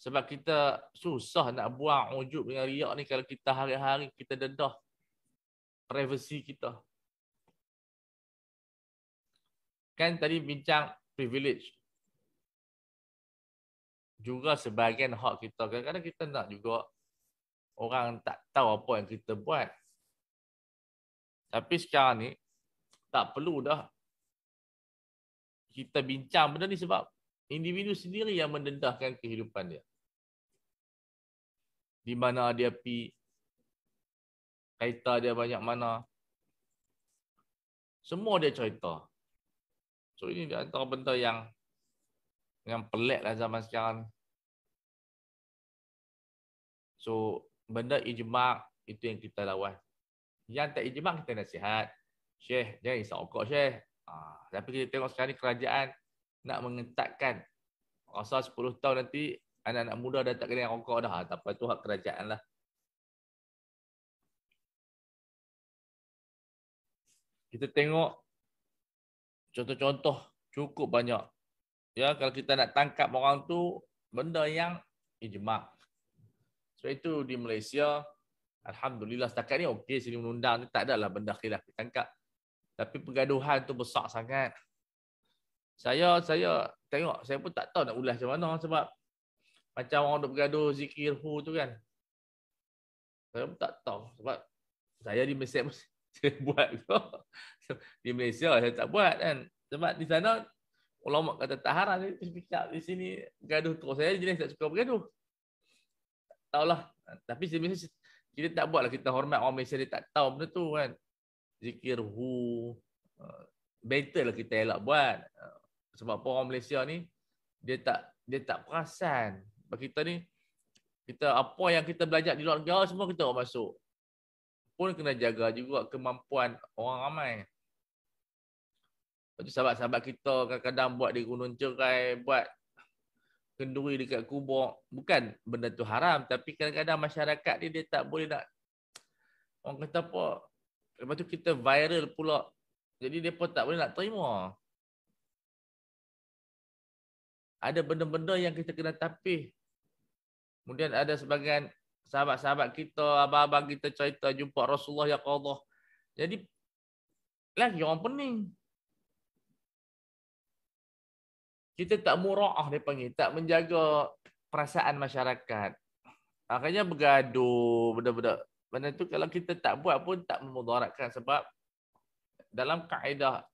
Sebab kita susah nak buang ujub dengan riak ni kalau kita hari-hari kita dedah privacy kita. Kan tadi bincang privilege. Juga sebahagian hak kita. Kadang-kadang kita nak juga orang tak tahu apa yang kita buat. Tapi sekarang ni tak perlu dah kita bincang benda ni sebab individu sendiri yang mendendahkan kehidupan dia di mana dia pi kaitan dia banyak mana semua dia cerita so ini dia antara benda yang yang pelik lah zaman sekarang so benda ijmak itu yang kita lawan yang tak ijmak kita nasihat Syekh, jangan risau okok Syekh. Ah, tapi kita tengok sekarang ni kerajaan nak mengetatkan rasa 10 tahun nanti anak-anak muda dah tak kena rokok dah. tapi apa tu hak kerajaan lah. Kita tengok contoh-contoh cukup banyak. Ya, kalau kita nak tangkap orang tu benda yang ijmak. So itu di Malaysia alhamdulillah setakat ni okey sini menundang ni tak adalah benda khilaf kita tangkap. Tapi pergaduhan tu besar sangat. Saya saya tengok saya pun tak tahu nak ulas macam mana sebab macam orang duk bergaduh zikir hu tu kan. Saya pun tak tahu sebab saya di Malaysia saya buat tu. Di Malaysia saya tak buat kan. Sebab di sana ulama kata tak haram fikir di sini bergaduh terus. Saya jenis tak suka bergaduh. Tak tahulah. Tapi di Malaysia kita tak buat lah kita hormat orang Malaysia dia tak tahu benda tu kan. Zikir hu eh, better lah kita elak buat. Eh, sebab apa orang Malaysia ni dia tak dia tak perasan bagi kita ni kita apa yang kita belajar di luar negara semua kita bawa masuk pun kena jaga juga kemampuan orang ramai Lepas tu sahabat-sahabat kita kadang-kadang buat di gunung cerai, buat kenduri dekat kubur. Bukan benda tu haram, tapi kadang-kadang masyarakat ni dia tak boleh nak orang kata apa. Lepas tu kita viral pula. Jadi dia pun tak boleh nak terima. Ada benda-benda yang kita kena tapih Kemudian ada sebagian sahabat-sahabat kita, abang-abang kita cerita jumpa Rasulullah ya Allah. Jadi lagi orang pening. Kita tak murah dia panggil, tak menjaga perasaan masyarakat. Akhirnya bergaduh benda-benda. Benda tu kalau kita tak buat pun tak memudaratkan sebab dalam kaedah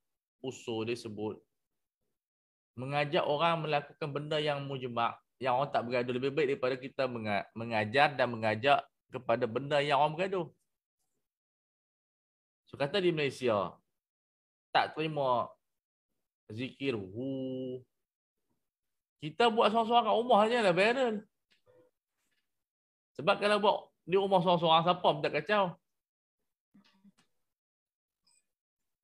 usul dia sebut mengajak orang melakukan benda yang mujmak yang orang tak bergaduh lebih baik daripada kita mengajar dan mengajak kepada benda yang orang bergaduh. So kata di Malaysia, tak terima zikir hu. Kita buat seorang-seorang kat rumah je lah, viral. Sebab kalau buat di rumah seorang-seorang, siapa pun tak kacau.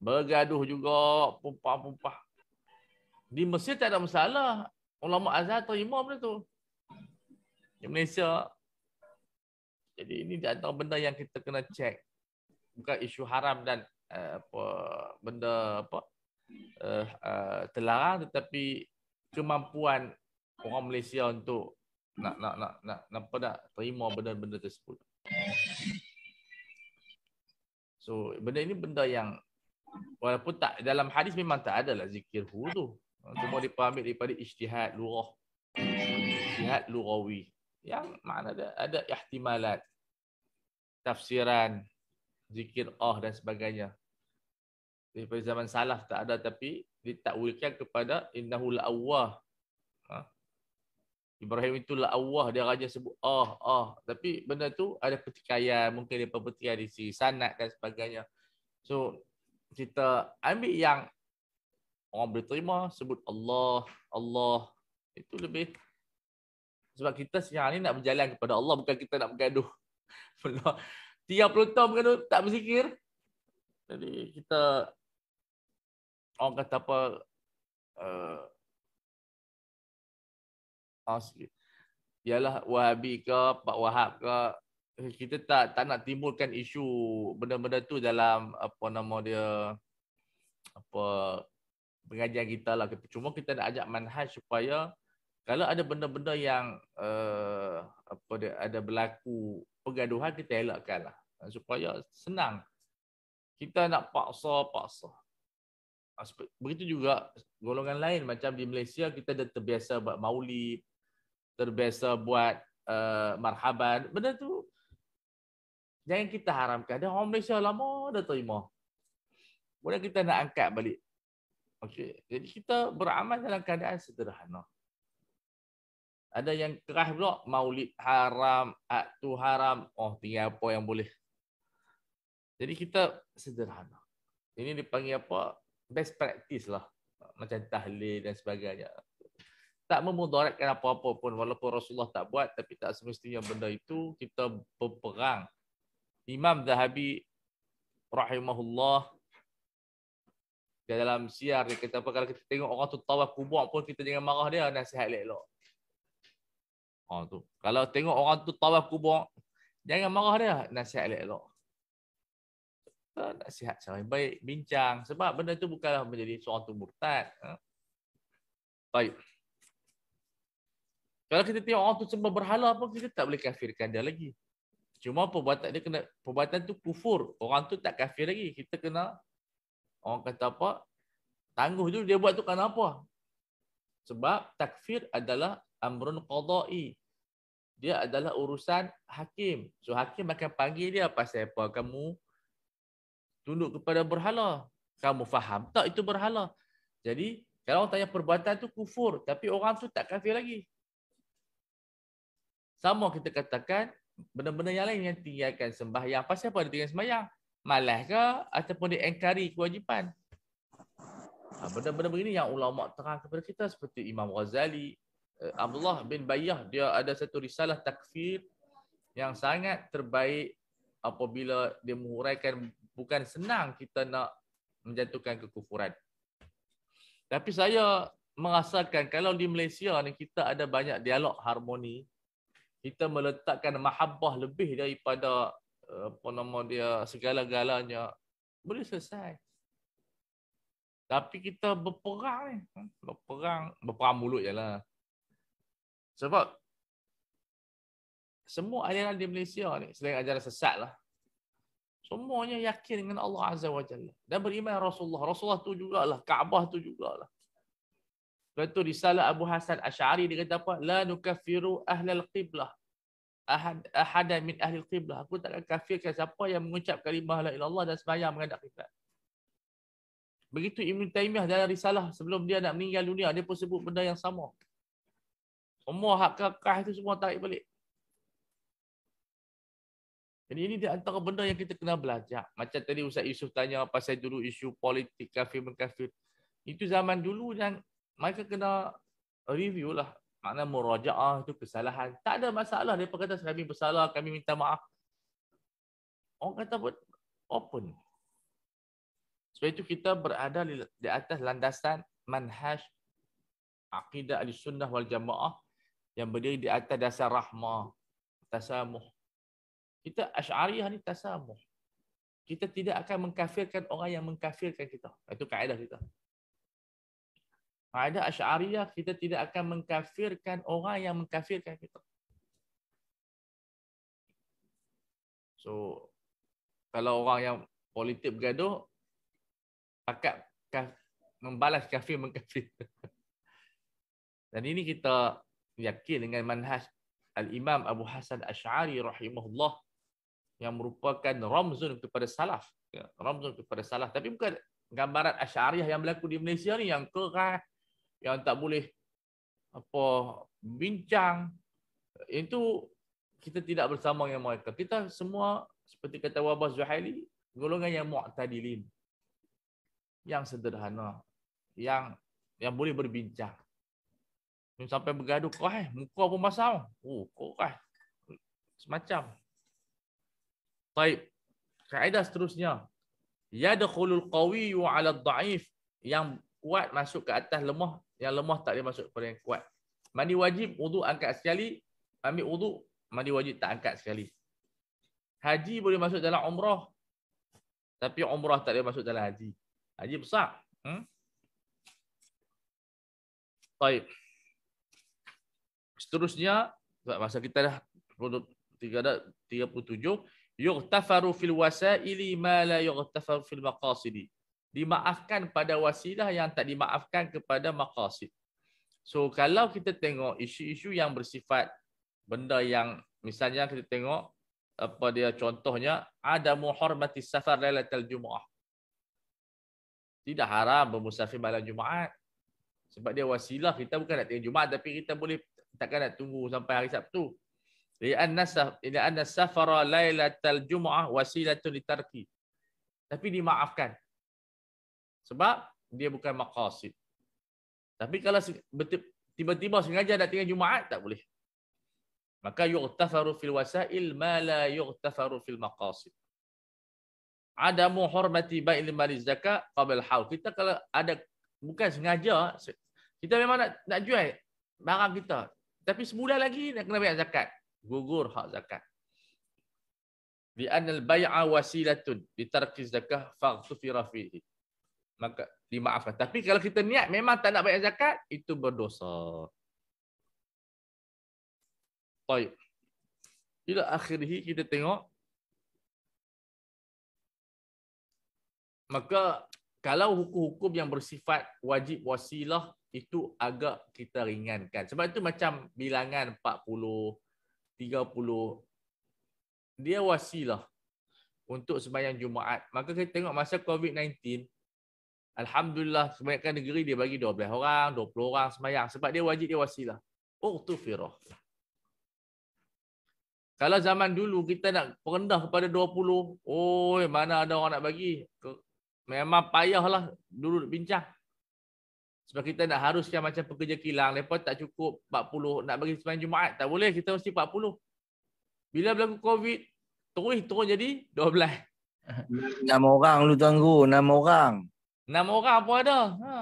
Bergaduh juga, pumpah-pumpah. Di Mesir tak ada masalah ulama azhar terima imam tu di Malaysia jadi ini di antara benda yang kita kena cek bukan isu haram dan uh, apa benda apa uh, uh, terlarang tetapi kemampuan orang Malaysia untuk nak nak nak nak nak, nak terima benda-benda tersebut so benda ini benda yang walaupun tak dalam hadis memang tak ada lah zikir hu tu Ah, semua dipahami daripada ijtihad lurah. Ijtihad lurawi. Yang mana ada, ada ihtimalat. Tafsiran. Zikir ah dan sebagainya. Daripada zaman salaf tak ada tapi ditakwilkan kepada innahu la'awah. Ha? Ibrahim itu la'awah. Dia raja sebut ah, ah. Tapi benda tu ada pertikaian. Mungkin dia pertikaian di sisi sanat dan sebagainya. So kita ambil yang orang boleh terima sebut Allah Allah itu lebih sebab kita sekarang ni nak berjalan kepada Allah bukan kita nak bergaduh. 30 tahun bergaduh tak berzikir. Jadi kita orang kata apa uh, eh, asli. Ialah Wahabi ke Pak Wahab ke kita tak tak nak timbulkan isu benda-benda tu dalam apa nama dia apa pengajian kita lah. Cuma kita nak ajak manhaj supaya kalau ada benda-benda yang uh, apa dia, ada berlaku pergaduhan kita elakkan lah. Eh, supaya senang. Kita nak paksa, ah, paksa. Begitu juga golongan lain macam di Malaysia kita dah terbiasa buat maulid, terbiasa buat uh, marhaban. Benda tu jangan kita haramkan. Dia orang Malaysia lama dah terima. Kemudian kita nak angkat balik Okey, jadi kita beramal dalam keadaan sederhana. Ada yang keras pula maulid haram, aktu haram, oh tinggal apa yang boleh. Jadi kita sederhana. Ini dipanggil apa? Best practice lah. Macam tahlil dan sebagainya. Tak memudaratkan apa-apa pun. Walaupun Rasulullah tak buat, tapi tak semestinya benda itu kita berperang. Imam Zahabi rahimahullah dia dalam siar ni kata apa kalau kita tengok orang tu tawaf kubur pun kita jangan marah dia nasihat elok. Ha tu. Kalau tengok orang tu tawaf kubur jangan marah dia nasihat elok. Ha, nasihat sampai baik bincang sebab benda tu bukanlah menjadi seorang tu murtad. Ha. Baik. Kalau kita tengok orang tu sembah berhala pun kita tak boleh kafirkan dia lagi. Cuma perbuatan dia kena perbuatan tu kufur. Orang tu tak kafir lagi. Kita kena orang kata apa tangguh tu dia buat tu kenapa sebab takfir adalah amrun qada'i dia adalah urusan hakim so hakim akan panggil dia pasal apa kamu tunduk kepada berhala kamu faham tak itu berhala jadi kalau orang tanya perbuatan tu kufur tapi orang tu tak kafir lagi sama kita katakan benda-benda yang lain yang tinggalkan sembahyang. Pasal apa dia tinggalkan sembahyang? malas ke ataupun dia engkari kewajipan. Ha, benda-benda begini yang ulama terang kepada kita seperti Imam Ghazali, eh, Abdullah bin Bayyah dia ada satu risalah takfir yang sangat terbaik apabila dia menguraikan bukan senang kita nak menjatuhkan kekufuran. Tapi saya merasakan kalau di Malaysia ni kita ada banyak dialog harmoni, kita meletakkan mahabbah lebih daripada apa nama dia segala-galanya boleh selesai. Tapi kita berperang ni. Kan? Berperang, berperang mulut jelah. Sebab semua aliran di Malaysia ni selain ajaran sesat lah. Semuanya yakin dengan Allah Azza wa Jalla. Dan beriman Rasulullah. Rasulullah tu jugalah. Kaabah tu jugalah. Lepas tu risalah Abu Hasan Ash'ari dia kata apa? La nukafiru ahlal qiblah ahad, ahadan min ahli qiblah. Aku tak akan kafirkan siapa yang mengucap kalimah la ilallah dan sembahyang menghadap kiblat. Begitu Ibn Taymiyah dalam risalah sebelum dia nak meninggal dunia, dia pun sebut benda yang sama. Semua hak kakak itu semua tarik balik. Jadi ini dia antara benda yang kita kena belajar. Macam tadi Ustaz Yusuf tanya pasal dulu isu politik kafir-mengkafir. Itu zaman dulu dan mereka kena review lah makna murajaah itu kesalahan. Tak ada masalah dia kata kami bersalah, kami minta maaf. Orang kata pun open. Sebab itu kita berada di atas landasan manhaj aqidah al-sunnah wal jamaah yang berdiri di atas dasar rahmah, tasamuh. Kita asy'ariyah ni tasamuh. Kita tidak akan mengkafirkan orang yang mengkafirkan kita. Itu kaedah kita. Pada Asy'ariyah kita tidak akan mengkafirkan orang yang mengkafirkan kita. So kalau orang yang politik bergaduh pakat membalas kafir mengkafir. Dan ini kita yakin dengan manhaj Al-Imam Abu Hasan Asy'ari rahimahullah yang merupakan ramzun kepada salaf. Ya, ramzun kepada salaf. Tapi bukan gambaran Asy'ariyah yang berlaku di Malaysia ni yang keras, yang tak boleh apa bincang itu kita tidak bersama dengan mereka kita semua seperti kata Wabah Zuhaili golongan yang mu'tadilin yang sederhana yang yang boleh berbincang sampai bergaduh kau eh muka pun masam oh kau oh, kah semacam baik kaedah seterusnya yadkhulul qawi wa ala dhaif yang kuat masuk ke atas lemah, yang lemah tak dia masuk kepada yang kuat. Mandi wajib, uduk angkat sekali, ambil uduk, mandi wajib tak angkat sekali. Haji boleh masuk dalam umrah, tapi umrah tak dia masuk dalam haji. Haji besar. Hmm? Baik. Seterusnya, masa kita dah 37, yughtafaru fil wasaili ma la yughtafaru fil maqasidi dimaafkan pada wasilah yang tak dimaafkan kepada maqasid. So kalau kita tengok isu-isu yang bersifat benda yang misalnya kita tengok apa dia contohnya ada muhormati safar lailatul jumuah. Tidak haram bermusafir malam Jumaat. Sebab dia wasilah kita bukan nak tengok Jumaat tapi kita boleh takkan nak tunggu sampai hari Sabtu. Li'anna ila anna safara lailatul jumuah wasilatun litarki. Tapi dimaafkan. Sebab dia bukan maqasid. Tapi kalau tiba-tiba sengaja nak tinggal Jumaat, tak boleh. Maka yu'tafaru fil wasail ma la yu'tafaru fil maqasid. Adamu hormati ba'il mali zakat qabil hal. Kita kalau ada, bukan sengaja, kita memang nak, nak jual barang kita. Tapi sebulan lagi nak kena bayar zakat. Gugur hak zakat. Di anal bay'a di bitarkiz zakah faghtufira fihi maka dimaafkan. Tapi kalau kita niat memang tak nak bayar zakat, itu berdosa. Baik. Bila akhirnya kita tengok, maka kalau hukum-hukum yang bersifat wajib wasilah, itu agak kita ringankan. Sebab itu macam bilangan 40, 30, dia wasilah untuk sembahyang Jumaat. Maka kita tengok masa COVID-19, Alhamdulillah kebanyakan negeri dia bagi 12 orang, 20 orang semayang sebab dia wajib dia wasilah. Oh tu firah. Kalau zaman dulu kita nak rendah kepada 20, oi mana ada orang nak bagi? Memang payahlah dulu nak bincang. Sebab kita nak haruskan macam pekerja kilang, lepas tak cukup 40 nak bagi semayang Jumaat. Tak boleh, kita mesti 40. Bila berlaku COVID, terus turun jadi 12. Nama orang lu tuan guru, nama orang. Enam orang apa ada. Ha.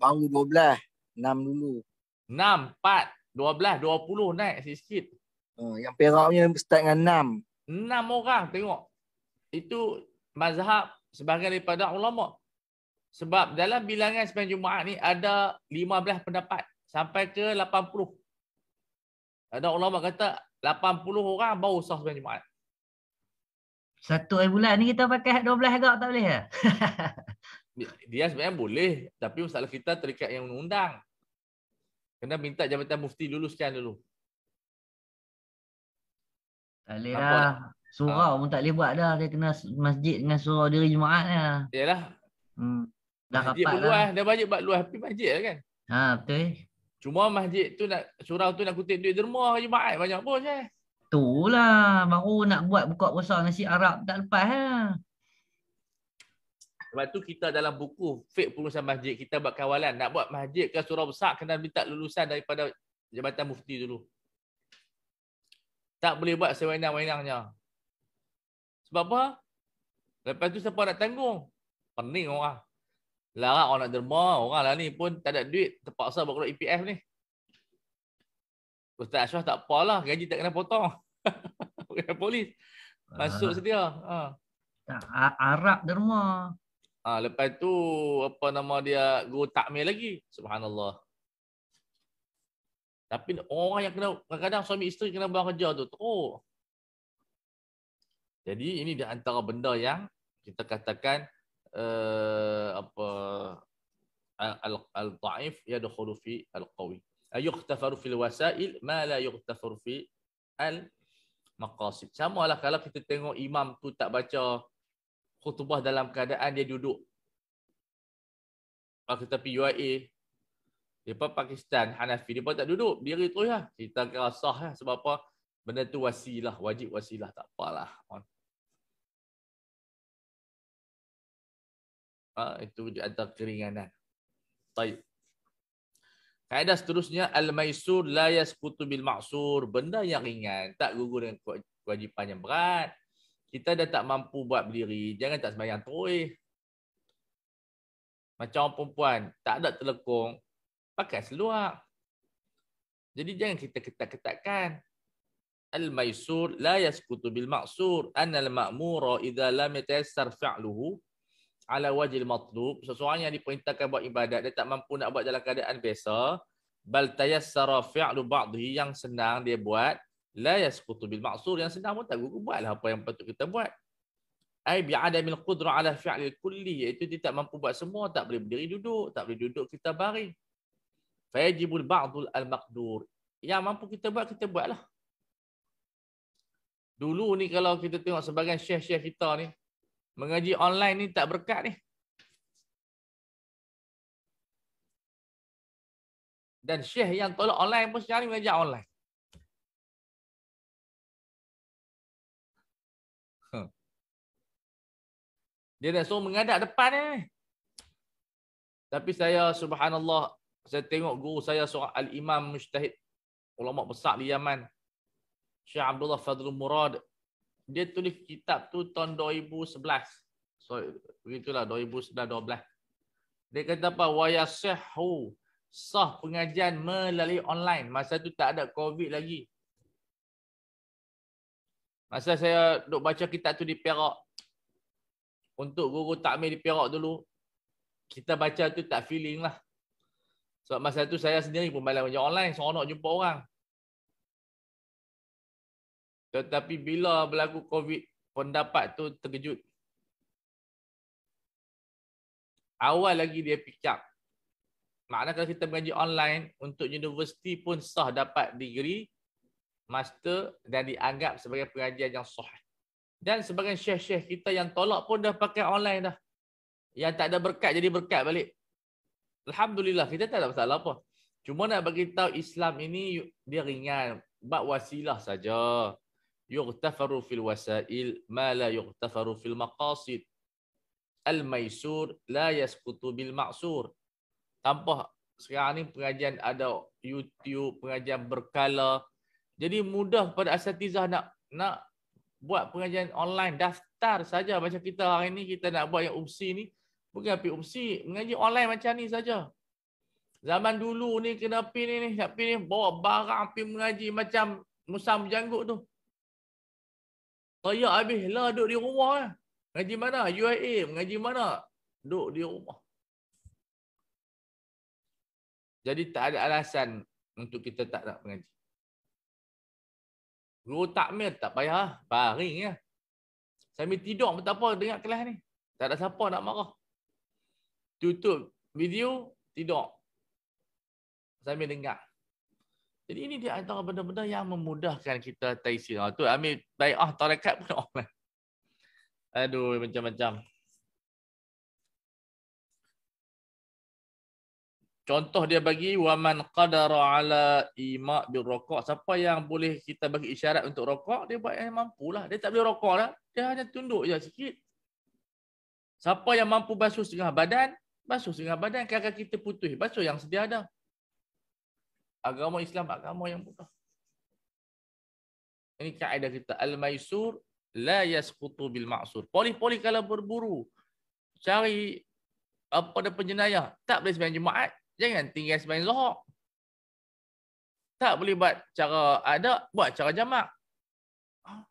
Baru dua belas. Enam dulu. Enam, empat. Dua belas, dua puluh naik sikit-sikit. Ha, yang perak punya start dengan enam. Enam orang tengok. Itu mazhab sebagai daripada ulama. Sebab dalam bilangan sepanjang Jumaat ni ada lima belas pendapat. Sampai ke lapan puluh. Ada ulama kata lapan puluh orang baru sah sepanjang Jumaat. Satu bulan ni kita pakai dua belas agak tak boleh ya? dia sebenarnya boleh tapi masalah kita terikat yang undang kena minta jabatan mufti luluskan dulu tak boleh lah. Surau pun tak boleh buat dah. Dia kena masjid dengan surau diri Jumaat lah. Yalah. Hmm. Dah masjid lah. Dia banyak buat luas tapi masjid lah kan. Ha, betul eh. Cuma masjid tu nak, surau tu nak kutip duit derma Jumaat banyak bos eh. Itulah. Baru nak buat buka puasa nasi Arab tak lepas lah. Eh. Lepas tu kita dalam buku fit pengurusan masjid, kita buat kawalan. Nak buat masjid ke surau besar, kena minta lulusan daripada Jabatan Mufti dulu. Tak boleh buat sewenang-wenangnya. Sebab apa? Lepas tu siapa nak tanggung? Pening orang. Larang orang nak derma, orang lah ni pun tak ada duit, terpaksa berkata EPF ni. Ustaz Ashraf tak apa lah, gaji tak kena potong. polis. Masuk uh, sedia. Uh. Arab derma. Ha, lepas tu apa nama dia go takmir lagi. Subhanallah. Tapi orang yang kena kadang-kadang suami isteri kena buang kerja tu teruk. Jadi ini di antara benda yang kita katakan uh, apa al al dhaif ya dakhulu fi al qawi. Ayuqtafaru fil wasail ma la yuqtafaru fi al maqasid. Samalah kalau kita tengok imam tu tak baca khutbah dalam keadaan dia duduk. Kita pergi UAE, dia Pakistan, Hanafi, dia pun tak duduk. Biri terus lah. Kita kira sah lah. Sebab apa? Benda tu wasilah. Wajib wasilah. Tak apalah. Ha, itu di antara keringanan. Baik. Kaedah seterusnya, Al-Maisur la kutubil bil Benda yang ringan. Tak gugur dengan kewajipan yang berat kita dah tak mampu buat berdiri, jangan tak sembahyang terui. Macam orang perempuan, tak ada terlekong, pakai seluar. Jadi jangan kita ketat-ketatkan. Al-maisur la yaskutu bil maksur. Annal ma'mura idha lam yatayassar fi'luhu ala wajil matlub. Sesuatu yang diperintahkan buat ibadat, dia tak mampu nak buat dalam keadaan biasa. Bal tayassara fi'lu ba'dhi yang senang dia buat la yasqutu bil ma'sur yang sedang pun tak gugur buatlah apa yang patut kita buat ai bi adamil qudra ala fi'li kulli iaitu dia tak mampu buat semua tak boleh berdiri duduk tak boleh duduk kita baring fa yajibul ba'dul al maqdur Ya mampu kita buat kita buatlah dulu ni kalau kita tengok sebagian syekh-syekh kita ni mengaji online ni tak berkat ni dan syekh yang tolak online pun sekarang mengajar online Dia dah suruh mengadap depan ni. Eh. Tapi saya subhanallah, saya tengok guru saya seorang Al-Imam Mujtahid, ulama besar di Yaman, Syekh Abdullah Fadlul Murad. Dia tulis kitab tu tahun 2011. So, begitulah 2011-2012. Dia kata apa? Wayasihu sah pengajian melalui online. Masa tu tak ada COVID lagi. Masa saya duk baca kitab tu di Perak, untuk guru takmir di Perak dulu kita baca tu tak feeling lah. Sebab masa tu saya sendiri pun malam macam online seronok jumpa orang. Tetapi bila berlaku COVID, pendapat tu terkejut. Awal lagi dia pick up. Maknanya kalau kita mengaji online, untuk universiti pun sah dapat degree, master dan dianggap sebagai pengajian yang sah. Dan sebagian syekh-syekh kita yang tolak pun dah pakai online dah. Yang tak ada berkat jadi berkat balik. Alhamdulillah kita tak ada masalah apa. Cuma nak bagi tahu Islam ini dia ringan, bab wasilah saja. Yughtafaru fil wasail ma la yughtafaru fil maqasid. Al maisur la yasqutu bil ma'sur. Tanpa sekarang ni pengajian ada YouTube, pengajian berkala. Jadi mudah pada asatizah nak nak buat pengajian online daftar saja macam kita hari ni kita nak buat yang UPSI ni bukan pi UPSI mengaji online macam ni saja zaman dulu ni kena pi ni ni nak pi ni bawa barang pi mengaji macam musang janggut tu saya habis lah duduk di rumah eh. mengaji mana UAE mengaji mana duduk di rumah jadi tak ada alasan untuk kita tak nak mengaji Rotak mil tak payah. Lah. Baring ya. Sambil tidur pun tak apa dengar kelas ni. Tak ada siapa nak marah. Tutup video, tidur. Sambil dengar. Jadi ini dia antara benda-benda yang memudahkan kita taisir. Ha, tu ambil baik ah pun online. Aduh macam-macam. Contoh dia bagi waman qadara ala ima bil rokok. Siapa yang boleh kita bagi isyarat untuk rokok, dia buat yang mampu lah. Dia tak boleh rokok lah. Dia hanya tunduk je sikit. Siapa yang mampu basuh setengah badan, basuh setengah badan. Kaki kita putih, basuh yang sedia ada. Agama Islam, agama yang mudah. Ini kaedah kita. Al-Maisur la yasqutu bil ma'sur. Poli-poli kalau berburu, cari apa ada penjenayah, tak boleh sembahyang Jumaat, jangan tinggal sembahyang zuhur. Tak boleh buat cara ada, buat cara jamak. Ah.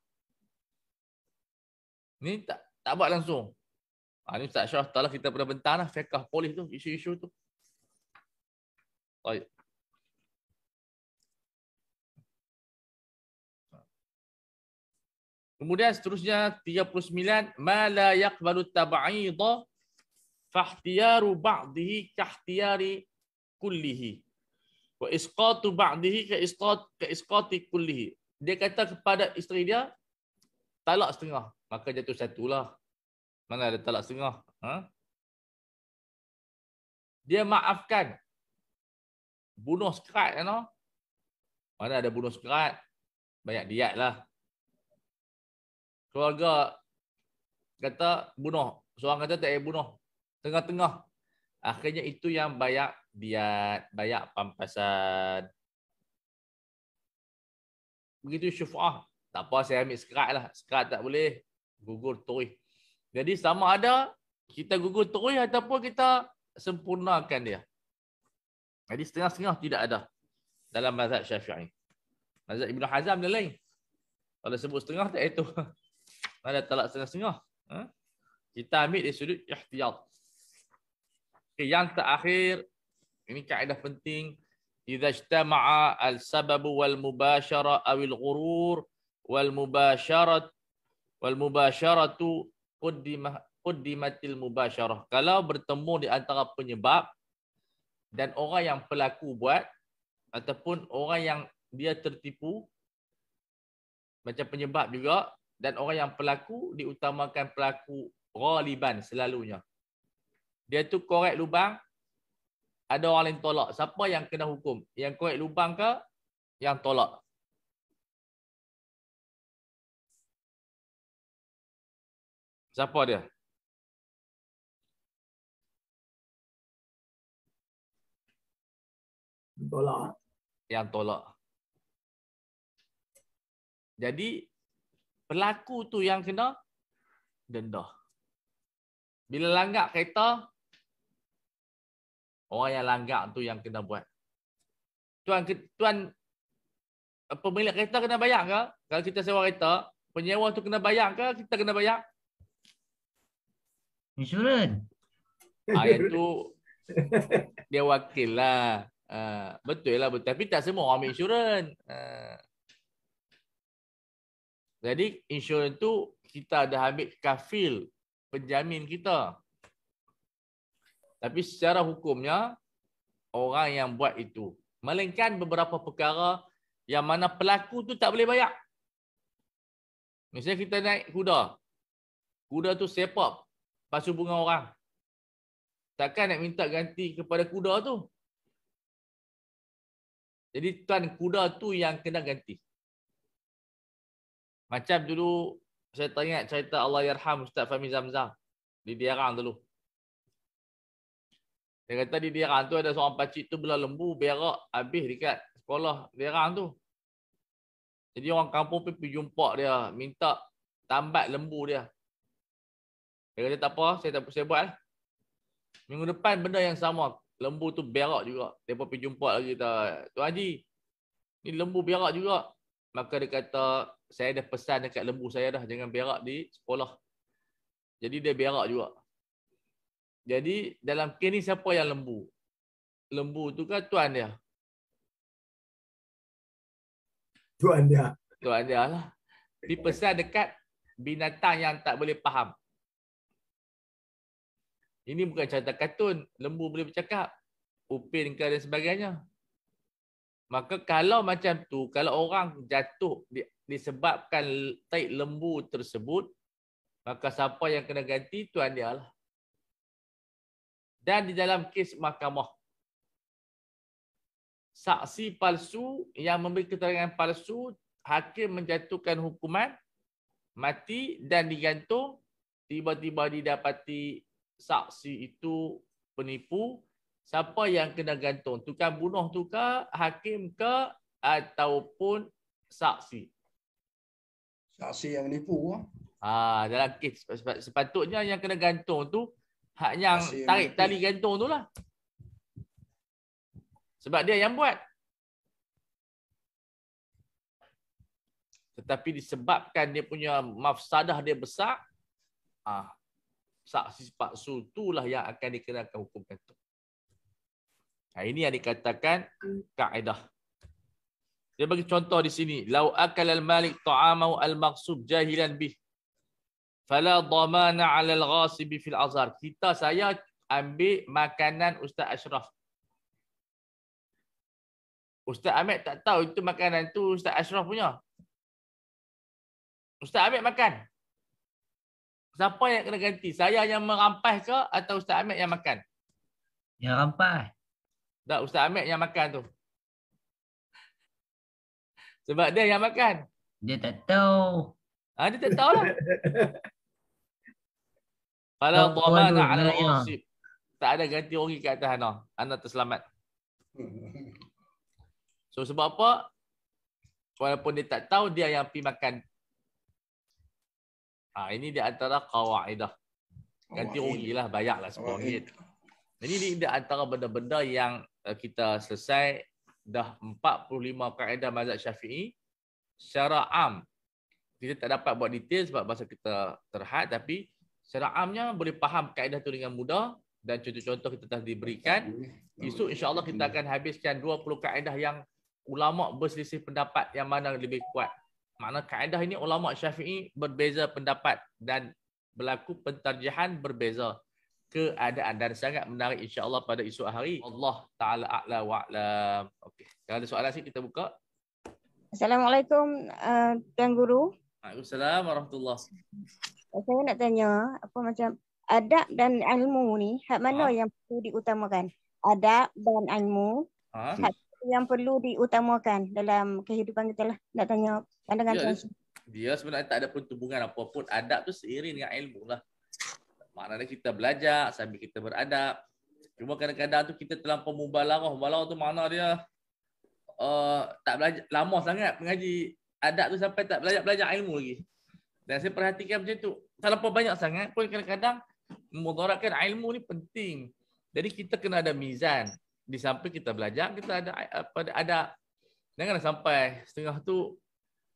Ni tak tak buat langsung. Ha, ni Ustaz Syah, taklah kita pernah bentar lah fiqah polis tu, isu-isu tu. Baik. Kemudian seterusnya 39 mala yaqbalu tab'ida fahtiyaru ba'dihi kahtiyari kullihi wa isqatu ba'dihi ka isqat ka isqati kullihi dia kata kepada isteri dia talak setengah maka jatuh satulah mana ada talak setengah ha? dia maafkan bunuh sekerat kan mana ada bunuh sekerat banyak diat lah keluarga kata bunuh seorang kata tak payah bunuh tengah-tengah akhirnya itu yang banyak Biar bayak pampasan. Begitu syufah. Tak apa saya ambil skrat lah. Skrat tak boleh gugur terus. Jadi sama ada kita gugur terus ataupun kita sempurnakan dia. Jadi setengah-setengah tidak ada dalam mazhab syafi'i. Mazhab Ibn Hazam dan lain. Kalau sebut setengah tak itu. Mana talak setengah-setengah. Ha? Kita ambil dari sudut ihtiyat. Yang terakhir ini kaedah penting. Iza jtama'a al-sababu wal-mubashara awil ghurur wal-mubasharat wal-mubasharatu qaddimah qaddimatil mubasharah. Kalau bertemu di antara penyebab dan orang yang pelaku buat ataupun orang yang dia tertipu macam penyebab juga dan orang yang pelaku diutamakan pelaku ghaliban selalunya. Dia tu korek lubang, ada orang lain tolak. Siapa yang kena hukum? Yang korek lubang ke? Yang tolak. Siapa dia? Tolak. Yang tolak. Jadi, pelaku tu yang kena dendah. Bila langgar kereta, Orang yang langgar tu yang kena buat. Tuan tuan pemilik kereta kena bayar ke? Kalau kita sewa kereta, penyewa tu kena bayar ke? Kita kena bayar? Insurans. Ah, tu dia wakil lah. Uh, betul lah betul. Tapi tak semua orang ambil insurans. Uh, ah. jadi insurans tu kita dah ambil kafil penjamin kita. Tapi secara hukumnya, orang yang buat itu. Melainkan beberapa perkara yang mana pelaku tu tak boleh bayar. Misalnya kita naik kuda. Kuda tu sepak pasu bunga orang. Takkan nak minta ganti kepada kuda tu. Jadi tuan kuda tu yang kena ganti. Macam dulu saya tanya cerita Allah Yarham Ustaz Fahmi Zamzam. Di Diarang dulu. Dia kata di Berang tu ada seorang pakcik tu belah lembu berak habis dekat sekolah Berang tu. Jadi orang kampung pergi jumpa dia, minta tambat lembu dia. Dia kata tak apa, saya tak saya buat. Lah. Minggu depan benda yang sama, lembu tu berak juga. Dia pun pergi jumpa lagi kata, tu Haji, ni lembu berak juga. Maka dia kata, saya dah pesan dekat lembu saya dah, jangan berak di sekolah. Jadi dia berak juga. Jadi dalam kes ni siapa yang lembu? Lembu tu kan tuan dia? Tuan dia. Tuan dia lah. Di pesan dekat binatang yang tak boleh faham. Ini bukan cerita kartun, Lembu boleh bercakap. Upin ke dan sebagainya. Maka kalau macam tu, kalau orang jatuh disebabkan taik lembu tersebut, maka siapa yang kena ganti? Tuan dia lah dan di dalam kes mahkamah. Saksi palsu yang memberi keterangan palsu, hakim menjatuhkan hukuman mati dan digantung. Tiba-tiba didapati saksi itu penipu. Siapa yang kena gantung? Tukang bunuh tu ke, hakim ke ataupun saksi? Saksi yang menipu. Ah, dalam kes sepatutnya yang kena gantung tu Hak yang Masih tarik mati. tali gantung tu lah. Sebab dia yang buat. Tetapi disebabkan dia punya mafsadah dia besar, ah, saksi paksu itulah yang akan dikenakan hukum gantung. Nah, ini yang dikatakan kaedah. Dia bagi contoh di sini. Lau akal al-malik ta'amau al-maksub jahilan bih fala dhamana 'ala al-ghasibi fil azhar kita saya ambil makanan ustaz ashraf ustaz Ahmed tak tahu itu makanan tu ustaz ashraf punya ustaz Ahmed makan siapa yang kena ganti saya yang merampas ke atau ustaz Ahmed yang makan yang rampas tak ustaz Ahmed yang makan tu sebab dia yang makan dia tak tahu Ha, dia tak tahu lah. Kalau Tuhan tak ada tak ada ganti rugi kat atas anak. Anak terselamat. So sebab apa? Walaupun dia tak tahu, dia yang pi makan. Ha, ini di antara kawaidah. Ganti rugi lah, bayar lah rm Ini di antara benda-benda yang eh, kita selesai dah 45 kaedah mazhab syafi'i secara am kita tak dapat buat detail sebab bahasa kita terhad tapi secara amnya boleh faham kaedah tu dengan mudah dan contoh-contoh kita telah diberikan. Esok insya-Allah kita akan habiskan 20 kaedah yang ulama berselisih pendapat yang mana lebih kuat. mana kaedah ini ulama Syafi'i berbeza pendapat dan berlaku pentarjihan berbeza keadaan dan sangat menarik insya-Allah pada esok hari. Allah taala a'la wa Okey. Kalau ada soalan sikit kita buka. Assalamualaikum uh, Tuan Guru. Waalaikumsalam warahmatullahi eh, Saya nak tanya apa macam adab dan ilmu ni hak mana ha? yang perlu diutamakan? Adab dan ilmu ha? yang perlu diutamakan dalam kehidupan kita lah. Nak tanya pandangan ya, dia, dia sebenarnya tak ada pun hubungan apa pun. Adab tu seiring dengan ilmu lah. Maknanya kita belajar sambil kita beradab. Cuma kadang-kadang tu kita terlampau mubalarah. walau tu mana dia uh, tak belajar lama sangat pengaji adab tu sampai tak belajar-belajar ilmu lagi. Dan saya perhatikan macam tu. Terlalu banyak sangat pun kadang-kadang memudaratkan ilmu ni penting. Jadi kita kena ada mizan. Di samping kita belajar, kita ada pada ada jangan sampai setengah tu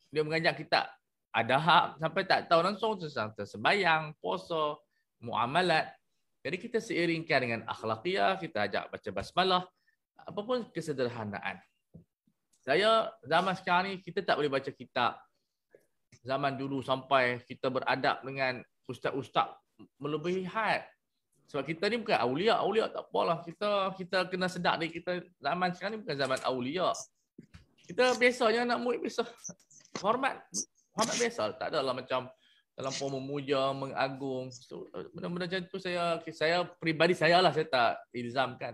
dia mengajak kita ada hak sampai tak tahu langsung tentang sembahyang, puasa, muamalat. Jadi kita seiringkan dengan akhlakiah, kita ajak baca basmalah, apapun kesederhanaan. Saya zaman sekarang ni kita tak boleh baca kitab. Zaman dulu sampai kita beradab dengan ustaz-ustaz melebihi had. Sebab kita ni bukan aulia, aulia tak apalah. Kita kita kena sedar ni kita zaman sekarang ni bukan zaman aulia. Kita biasanya anak murid biasa hormat hormat biasa lah. tak ada lah macam dalam form memuja, mengagung. So, benda-benda macam tu saya saya peribadi saya lah saya tak ilzamkan.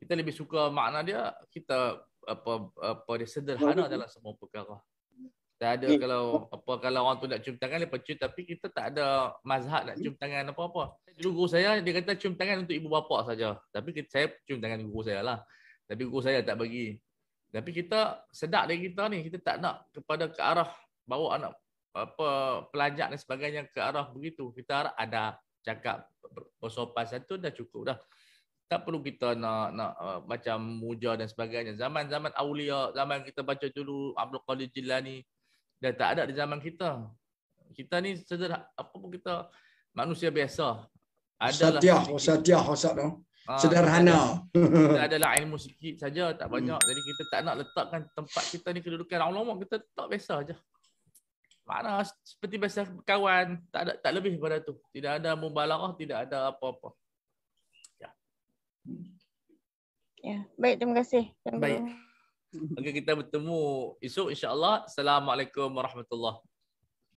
Kita lebih suka makna dia kita apa apa dia sederhana dalam semua perkara. Tak ada kalau apa kalau orang tu nak cium tangan dia cium tapi kita tak ada mazhab nak cium tangan apa-apa. Dulu guru saya dia kata cium tangan untuk ibu bapa saja. Tapi kita, saya cium tangan guru saya lah. Tapi guru saya tak bagi. Tapi kita sedak dari kita ni kita tak nak kepada ke arah bawa anak apa pelajar dan sebagainya ke arah begitu. Kita ada cakap bersopan satu dah cukup dah tak perlu kita nak nak uh, macam muja dan sebagainya zaman-zaman aulia zaman kita baca dulu Abdul Qadir Jilani dah tak ada di zaman kita kita ni sederhana apa pun kita manusia biasa adalah satya satya ah, sederhana kita adalah ilmu sikit saja tak hmm. banyak hmm. jadi kita tak nak letakkan tempat kita ni kedudukan orang ulama kita tak biasa aja mana seperti biasa kawan tak ada tak lebih daripada tu tidak ada mubalaghah tidak ada apa-apa Ya, baik terima kasih. Terima Baik. Okay, kita bertemu esok insya-Allah. Assalamualaikum warahmatullahi.